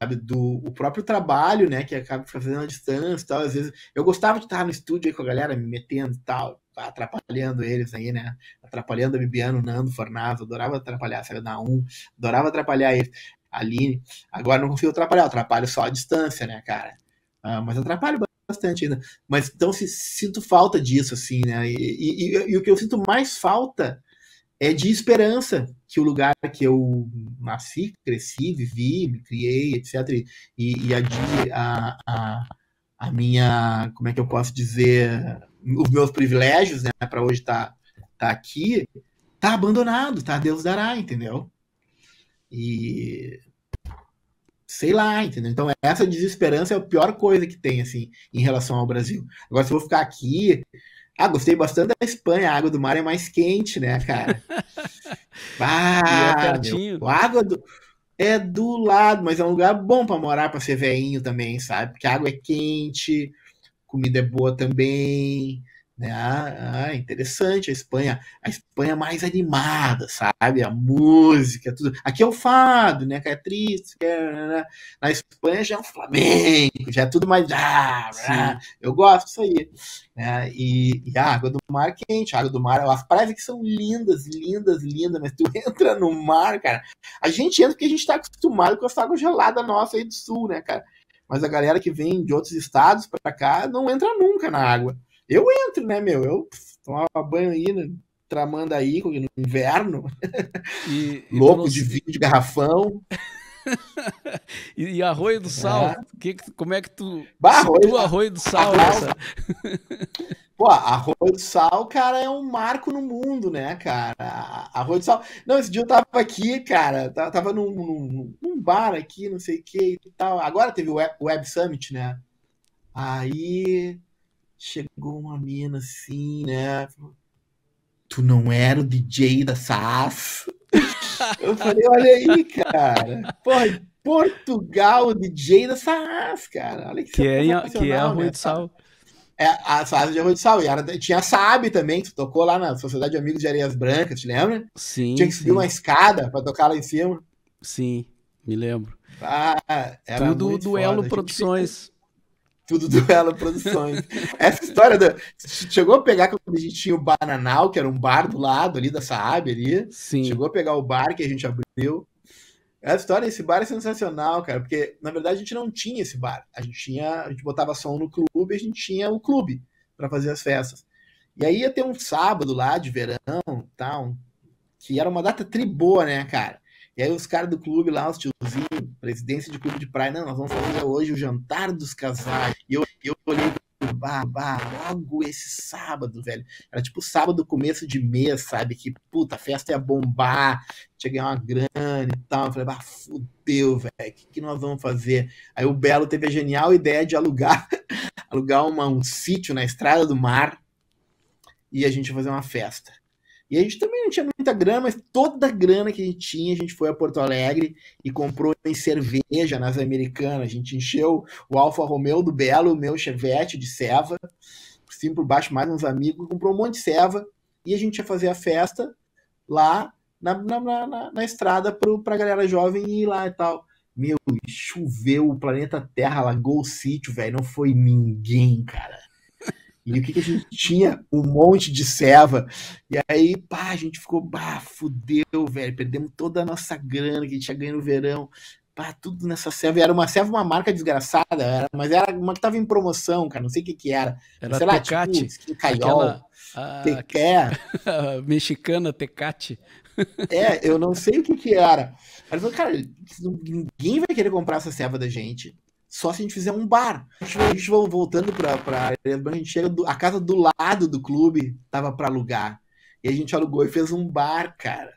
S1: sabe, do o próprio trabalho, né, que acaba fazendo a distância e tal, às vezes, eu gostava de estar no estúdio aí com a galera, me metendo e tal, atrapalhando eles aí, né, atrapalhando a Bibiano, Nando, o adorava atrapalhar, sabe, na 1, adorava atrapalhar eles, a Aline, agora não consigo atrapalhar, eu atrapalho só a distância, né, cara, ah, mas atrapalho bastante ainda, mas então se, sinto falta disso, assim, né, e, e, e, e o que eu sinto mais falta é de esperança que o lugar que eu nasci, cresci, vivi, me criei, etc., e, e a, a, a, minha, como é que eu posso dizer, os meus privilégios, né, para hoje estar tá, tá aqui, tá abandonado, tá? Deus dará, entendeu? E sei lá, entendeu? Então essa desesperança é a pior coisa que tem, assim, em relação ao Brasil. Agora, se eu vou ficar aqui ah, gostei bastante da Espanha, a água do mar é mais quente, né, cara? Ah, é a água do... é do lado, mas é um lugar bom para morar, para ser veinho também, sabe? Porque a água é quente, comida é boa também, né? Ah, ah, interessante a Espanha, a Espanha mais animada, sabe? A música, tudo. Aqui é o fado, né? Que é triste. Que é... Né, né, na Espanha já é o Flamengo, já é tudo mais. Ah, ah, eu gosto disso aí. Né? E, e, a água do mar é quente, a água do mar, as praias que são lindas, lindas, lindas, mas tu entra no mar, cara. A gente entra porque a gente está acostumado com essa água gelada nossa aí do sul, né, cara? Mas a galera que vem de outros estados para cá não entra nunca na água. Eu entro, né, meu? Eu tomava banho aí, tramando aí no inverno. E, Louco de vinho de garrafão. e, e, arroio do é. sal, é. Que, como é que tu
S2: bah, arroio, arroio do sal? essa.
S1: Pô, arroio do sal, cara, é um marco no mundo, né, cara? Arroio do sal. Não, esse dia eu tava aqui, cara, tava num, num, num bar aqui, não sei o que e tal. Agora teve o Web Summit, né? Aí chegou uma mina assim, né? Tu não era o DJ da SAS? Eu falei, olha aí, cara. Porra, em Portugal, o DJ da SAS, cara. Olha que que é, que é a né? de Sal. É, a SAS de Rua de Sal. E era, tinha a também, que tu tocou lá na Sociedade de Amigos de Areias Brancas, te lembra? Sim. Tinha que subir sim. uma escada pra tocar lá em cima. Sim, me lembro. Ah, era Tudo Duelo foda. Produções. Tudo Duelo Produções. Essa história da. Chegou a pegar quando a gente tinha o Bananal, que era um bar do lado ali da Saab ali. Sim. Chegou a pegar o bar que a gente abriu. Essa história, esse bar é sensacional, cara, porque na verdade a gente não tinha esse bar. A gente tinha, a gente botava som no clube, a gente tinha o clube para fazer as festas. E aí ia ter um sábado lá de verão, tal, que era uma data boa né, cara? E aí os caras do clube lá, os tiozinhos, presidência de clube de praia, não, nós vamos fazer hoje o jantar dos casais. E eu, eu olhei pro logo esse sábado, velho. Era tipo sábado, começo de mês, sabe? Que, puta, a festa ia bombar, tinha ganhar uma grana e tal. Eu falei, bah, fudeu, velho, o que, que nós vamos fazer? Aí o Belo teve a genial ideia de alugar, alugar uma, um sítio na Estrada do Mar e a gente fazer uma festa. E a gente também não tinha muita grana, mas toda a grana que a gente tinha, a gente foi a Porto Alegre e comprou em cerveja nas americanas. A gente encheu o Alfa Romeo do Belo, o meu Chevette de ceva, por cima por baixo, mais uns amigos, comprou um monte de ceva e a gente ia fazer a festa lá na, na, na, na estrada para a galera jovem ir lá e tal. Meu, choveu, o planeta Terra alagou o sítio, velho. Não foi ninguém, cara. E o que, que a gente tinha? Um monte de ceva. E aí, pá, a gente ficou, bah, fudeu, velho. Perdemos toda a nossa grana que a gente tinha ganho no verão. Pá, tudo nessa ceva. era uma ceva, uma marca desgraçada, era, mas era uma que tava em promoção, cara. Não sei o que que era. Era sei tecate. Lá, tipo, aquela, ah, a, mexicana tecate. É, eu não sei o que que era. Mas, cara, ninguém vai querer comprar essa ceva da gente só se a gente fizer um bar. A gente, a gente voltando para a a gente chega do, a casa do lado do clube tava para alugar. E a gente alugou e fez um bar, cara,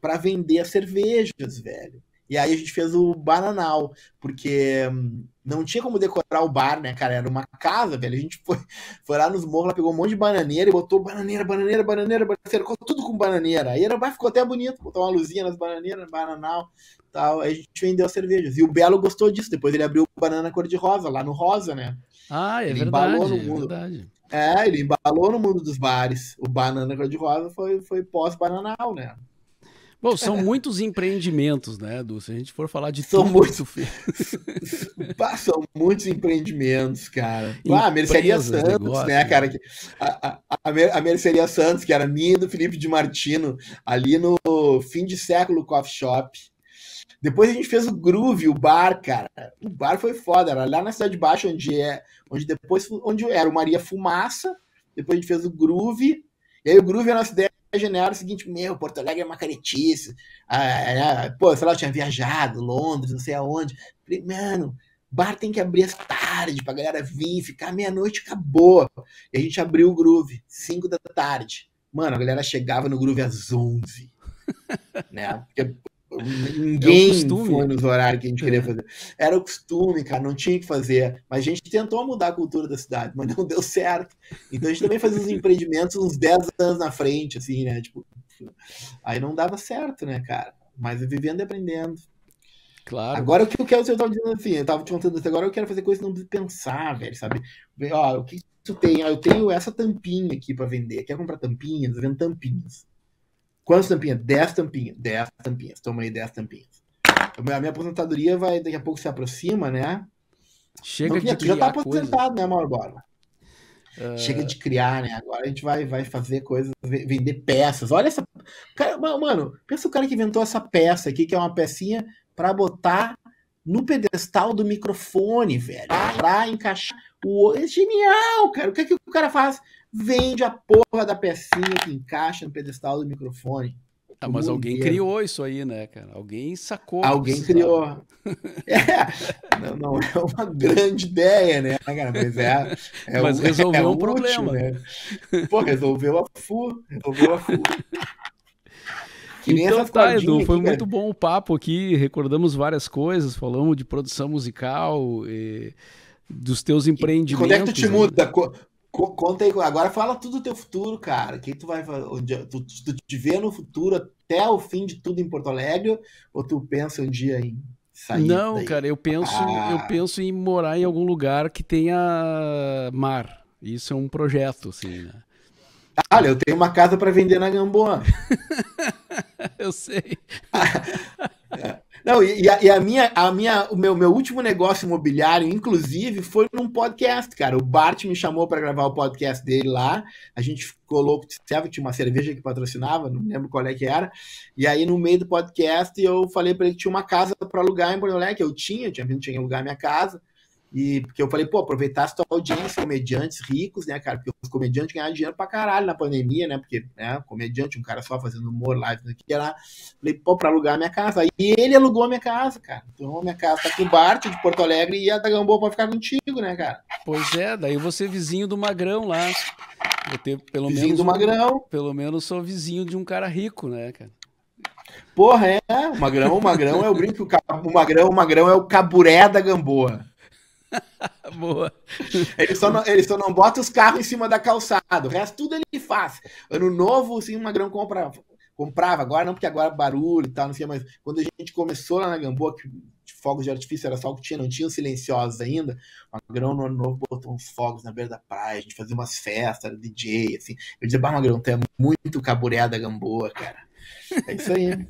S1: para vender as cervejas, velho. E aí a gente fez o Bananal, porque hum, não tinha como decorar o bar, né, cara? Era uma casa, velho. A gente foi, foi lá nos morros, lá pegou um monte de bananeira e botou bananeira, bananeira, bananeira, bananeira cercou tudo com bananeira. Aí era, ficou até bonito, botou uma luzinha nas bananeiras, bananal tal. Aí a gente vendeu as cervejas. E o Belo gostou disso. Depois ele abriu o banana cor-de-rosa, lá no Rosa, né? Ah, é ele verdade. Embalou no é mundo. É, verdade. é, ele embalou no mundo dos bares. O banana cor-de-rosa foi, foi pós-bananal, né? Bom, são muitos empreendimentos, né, Edu? Se a gente for falar de são tudo muito São muitos empreendimentos, cara. Empresas, ah, a Merceria Santos, negócio, né, cara? Né? Que, a, a, a Merceria Santos, que era minha e do Felipe de Martino, ali no fim de século Coffee Shop. Depois a gente fez o Groove, o bar, cara. O bar foi foda, era lá na Cidade Baixa, onde é, onde depois, onde era o Maria Fumaça. Depois a gente fez o Groove. E aí o Groove, a é nossa ideia é genial o seguinte, meu, Porto Alegre é uma caretice. Ah, ah, pô, sei lá, eu tinha viajado, Londres, não sei aonde. Falei, mano, bar tem que abrir às tarde pra galera vir, ficar meia-noite, acabou. E a gente abriu o Groove, 5 da tarde. Mano, a galera chegava no Groove às 11. né? Porque é Ninguém foi nos horários que a gente queria é. fazer. Era o costume, cara, não tinha que fazer. Mas a gente tentou mudar a cultura da cidade, mas não deu certo. Então a gente também fazia os empreendimentos uns 10 anos na frente, assim, né? Tipo, aí não dava certo, né, cara? Mas é vivendo e aprendendo. Claro. Agora o que eu quero, eu tava dizendo assim, eu tava te contando isso agora, eu quero fazer coisa que não precisa pensar, velho, sabe? Ó, o que tu tem? eu tenho essa tampinha aqui para vender. Quer comprar tampinhas? Eu tá vendo tampinhas. Quantas tampinhas? 10 tampinhas. 10 tampinhas. aí 10 tampinhas. Então, a minha aposentadoria vai, daqui a pouco se aproxima, né? Chega Não, de criar. já tá aposentado, coisa. né, Mauro Borba? Uh... Chega de criar, né? Agora a gente vai, vai fazer coisas, vender peças. Olha essa. Cara, mano, pensa o cara que inventou essa peça aqui, que é uma pecinha para botar no pedestal do microfone, velho. Pra encaixar o. É genial, cara. O que, é que o cara faz? Vende a porra da pecinha que encaixa no pedestal do microfone. Tá, mas alguém inteiro. criou isso aí, né, cara? Alguém sacou. Alguém criou. é, não, não, é uma grande ideia, né, cara? Mas, é, é mas um, resolveu é um útil, problema. Né? Pô, resolveu a FU. Resolveu a FU. então tá, Edu, foi muito bom
S2: o papo aqui, recordamos várias coisas, falamos de produção musical, e eh, dos teus empreendimentos. E quando é que tu te muda?
S1: Conta aí, agora fala tudo do teu futuro, cara. Que tu vai tu, tu te vê no futuro até o fim de tudo em Porto Alegre ou tu pensa um dia em sair? Não, daí?
S2: cara, eu penso, ah. eu penso em morar em algum lugar que tenha mar. Isso é um projeto, assim, né? Olha, eu tenho
S1: uma casa para vender na Gamboa.
S2: eu sei.
S1: Não, e, a, e a minha, a minha, o meu, meu último negócio imobiliário, inclusive, foi num podcast, cara. O Bart me chamou para gravar o podcast dele lá. A gente ficou louco de tinha uma cerveja que patrocinava, não lembro qual é que era. E aí, no meio do podcast, eu falei para ele que tinha uma casa para alugar em Porto Alegre. Eu tinha, eu tinha vindo, tinha que alugar minha casa. E porque eu falei, pô, aproveitar a sua audiência, comediantes ricos, né, cara? Porque os comediantes ganharam dinheiro pra caralho na pandemia, né? Porque, né, comediante, um cara só fazendo humor, live, aqui lá. Falei, pô, pra alugar minha casa. E ele alugou a minha casa, cara. Então minha casa tá aqui em Bart, de Porto Alegre, e a da Gamboa pode ficar contigo, né, cara? Pois é, daí você vizinho do Magrão lá. Eu tenho, pelo vizinho menos, do Magrão.
S2: pelo menos sou vizinho de um cara rico, né, cara? Porra, é.
S1: O Magrão, o Magrão é o brinco. O Magrão, o Magrão é o caburé da Gamboa. Boa. Ele só, não, ele só não bota os carros em cima da calçada. O resto tudo ele faz. Ano novo, sim, o Magrão compra, comprava. Agora não, porque agora barulho e tal, não sei mais. Quando a gente começou lá na Gamboa, que fogos de artifício era só o que tinha, não tinham silenciosos ainda. O Magrão no ano novo botou uns fogos na beira da praia, a gente fazia umas festas, era DJ, assim. Eu dizia, Magrão, tu é muito cabureada Gamboa, cara. É isso aí.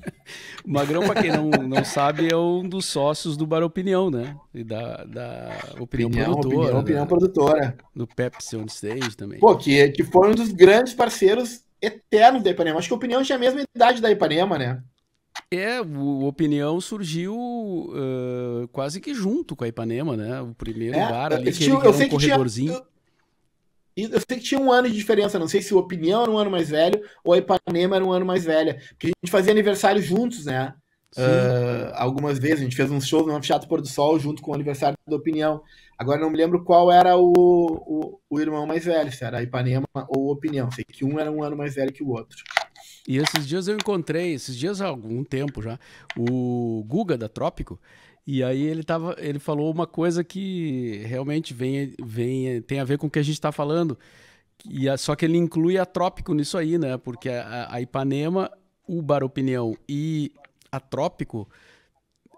S1: O Magrão, para quem não,
S2: não sabe, é um dos sócios do Bar Opinião, né? E da, da Opinião, opinião Produtora. Opinião, da, né? opinião
S1: Produtora.
S2: Do Pepsi On Stage também. Pô,
S1: que, que foi um dos grandes parceiros eternos da Ipanema. Acho que a Opinião tinha a mesma idade da Ipanema, né? É, o Opinião
S2: surgiu uh, quase que junto com a Ipanema, né? O primeiro é, bar ali, eu, que eu, um que corredorzinho.
S1: Tinha, eu sei que tinha um ano de diferença, não sei se o Opinião era um ano mais velho ou a Ipanema era um ano mais velha. Porque a gente fazia aniversário juntos, né? Uh, algumas vezes, a gente fez uns shows no Anfiteatro Pôr do Sol junto com o aniversário da Opinião. Agora não me lembro qual era o, o, o irmão mais velho, se era Ipanema ou Opinião. Sei que um era um ano mais velho que o outro.
S2: E esses dias eu encontrei, esses dias há algum tempo já, o Guga da Trópico. E aí ele, tava, ele falou uma coisa que realmente vem, vem, tem a ver com o que a gente está falando. E a, só que ele inclui a Trópico nisso aí, né? Porque a, a Ipanema, o Bar Opinião e a Trópico,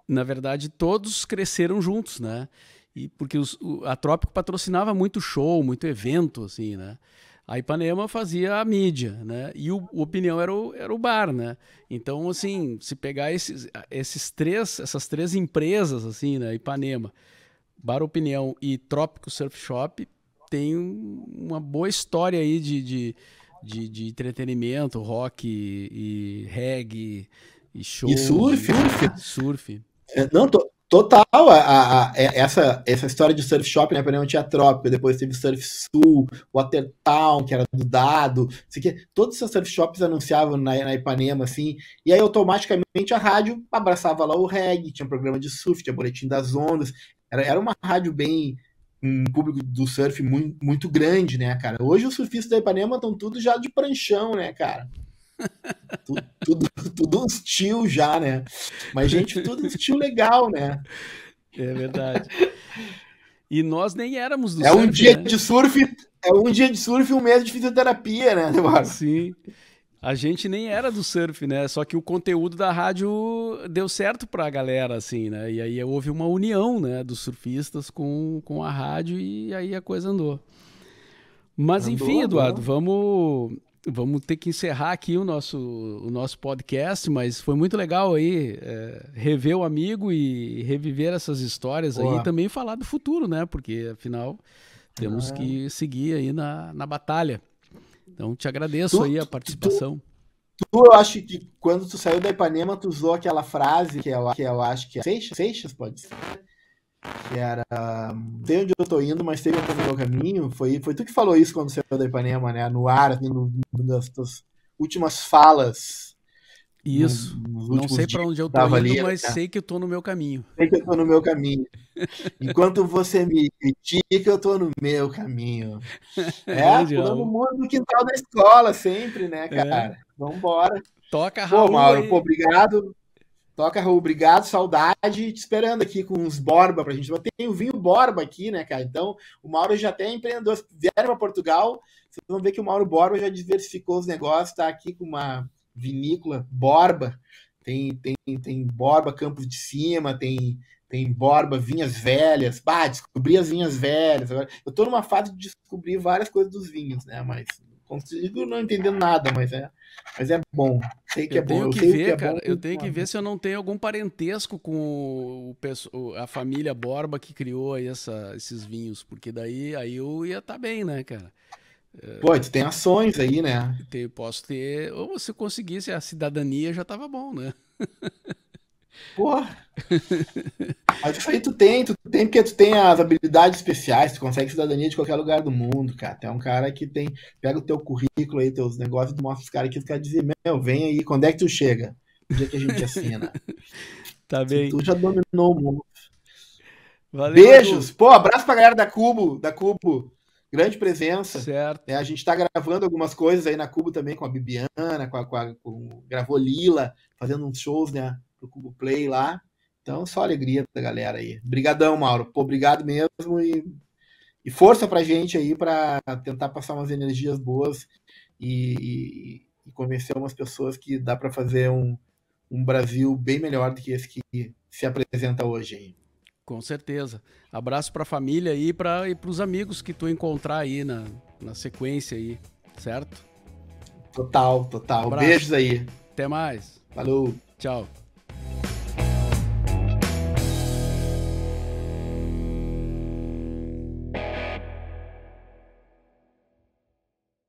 S2: na verdade, todos cresceram juntos, né? E porque os, o, a Trópico patrocinava muito show, muito evento, assim, né? a Ipanema fazia a mídia, né? E o, o, Opinião era o, era o bar, né? Então, assim, se pegar esses, esses três, essas três empresas, assim, né? Ipanema, Bar Opinião e Trópico Surf Shop, tem uma boa história aí de, de, de, de
S1: entretenimento, rock e, e reggae e show. E surf, e, surf. Surf. É, não, tô, Total, a, a, a, é, essa, essa história de surf shop, né? Primeiro tinha Trópico, depois teve Surf Sul, Watertown, que era do dado, assim, que, todos esses surf shops anunciavam na, na, Ipanema, assim, e aí automaticamente a rádio abraçava lá o reggae, tinha um programa de surf, tinha boletim das ondas, era, era uma rádio bem, um público do surf muito, muito grande, né, cara? Hoje os surfistas da Ipanema estão tudo já de pranchão, né, cara? tudo, tudo, tudo uns tio já, né? Mas, gente, tudo uns tio legal, né? É verdade. E nós nem éramos do É surf, um dia né? de surf, é um dia de surf e um mês de fisioterapia, né, Eduardo? Sim.
S2: A gente nem era do surf, né? Só que o conteúdo da rádio deu certo pra galera, assim, né? E aí houve uma união, né, dos surfistas com, com a rádio e aí a coisa andou. Mas andou, enfim, Eduardo, andou. vamos vamos ter que encerrar aqui o nosso, o nosso podcast, mas foi muito legal aí é, rever o amigo e reviver essas histórias Boa. aí e também falar do futuro, né? Porque afinal temos ah. que seguir aí na, na batalha. Então te agradeço tu, aí a
S1: participação. Tu, tu, eu acho que quando tu saiu da Ipanema, tu usou aquela frase que eu, que eu acho que é Seixas, Seixas pode ser que era. Sei onde eu tô indo, mas sei onde tá meu caminho. Foi, foi tu que falou isso quando você saiu da Ipanema, né? No ar, assim, no, nas tuas últimas falas. Isso. No, Não sei para onde eu tô indo, ali, mas cara. Né? sei que eu tô no meu caminho. Sei que eu tô no meu caminho. Enquanto você me critica, eu tô no meu caminho. É, pulando muito no quintal da escola sempre, né, é. cara? É. Vambora. Toca, Raul. Pô, Mauro, e... pô, obrigado. Toca, Raul, obrigado, saudade, te esperando aqui com uns Borba pra gente. Tem o vinho Borba aqui, né, cara? Então, o Mauro já até é empreendedor. Vieram para Portugal, vocês vão ver que o Mauro Borba já diversificou os negócios, tá aqui com uma vinícola Borba. Tem, tem, tem Borba Campos de Cima, tem tem Borba, vinhas velhas. Bah, descobri as vinhas velhas. Agora, eu estou numa fase de descobrir várias coisas dos vinhos, né? Mas Consigo não entendendo nada, mas é, mas é bom. Sei que é eu é bom. Tenho que ver, que é cara, bom, eu tenho que ver se eu não tenho algum parentesco
S2: com o, a família Borba que criou aí essa, esses vinhos, porque daí aí eu ia estar tá bem, né, cara? Pô, tu tem ações aí, né? Posso ter. Ou se eu conseguisse a cidadania, já tava bom, né?
S1: Porra! Mas isso aí tu tem, tu tem porque tu tem as habilidades especiais, tu consegue cidadania de qualquer lugar do mundo, cara. Tu é um cara que tem. Pega o teu currículo aí, teus negócios, tu mostra os caras que os caras dizem, meu, vem aí, quando é que tu chega? O dia que a gente assina. tá bem. Tu já dominou o mundo. Valeu, Beijos! Pô, abraço pra galera da Cubo, da Cubo. Grande presença. Certo. É, a gente tá gravando algumas coisas aí na Cubo também, com a Bibiana, com a, com a com... gravou Lila, fazendo uns shows, né? pro Cubo Play lá. Então, só alegria da galera aí. Obrigadão, Mauro. Pô, obrigado mesmo e, e força pra gente aí para tentar passar umas energias boas e, e, e convencer umas pessoas que dá para fazer um, um Brasil bem melhor do que esse que se apresenta hoje aí. Com certeza. Abraço para a família aí pra, e para
S2: os amigos que tu encontrar aí na, na sequência aí, certo? Total, total. Beijos aí. Até mais. Falou. Tchau.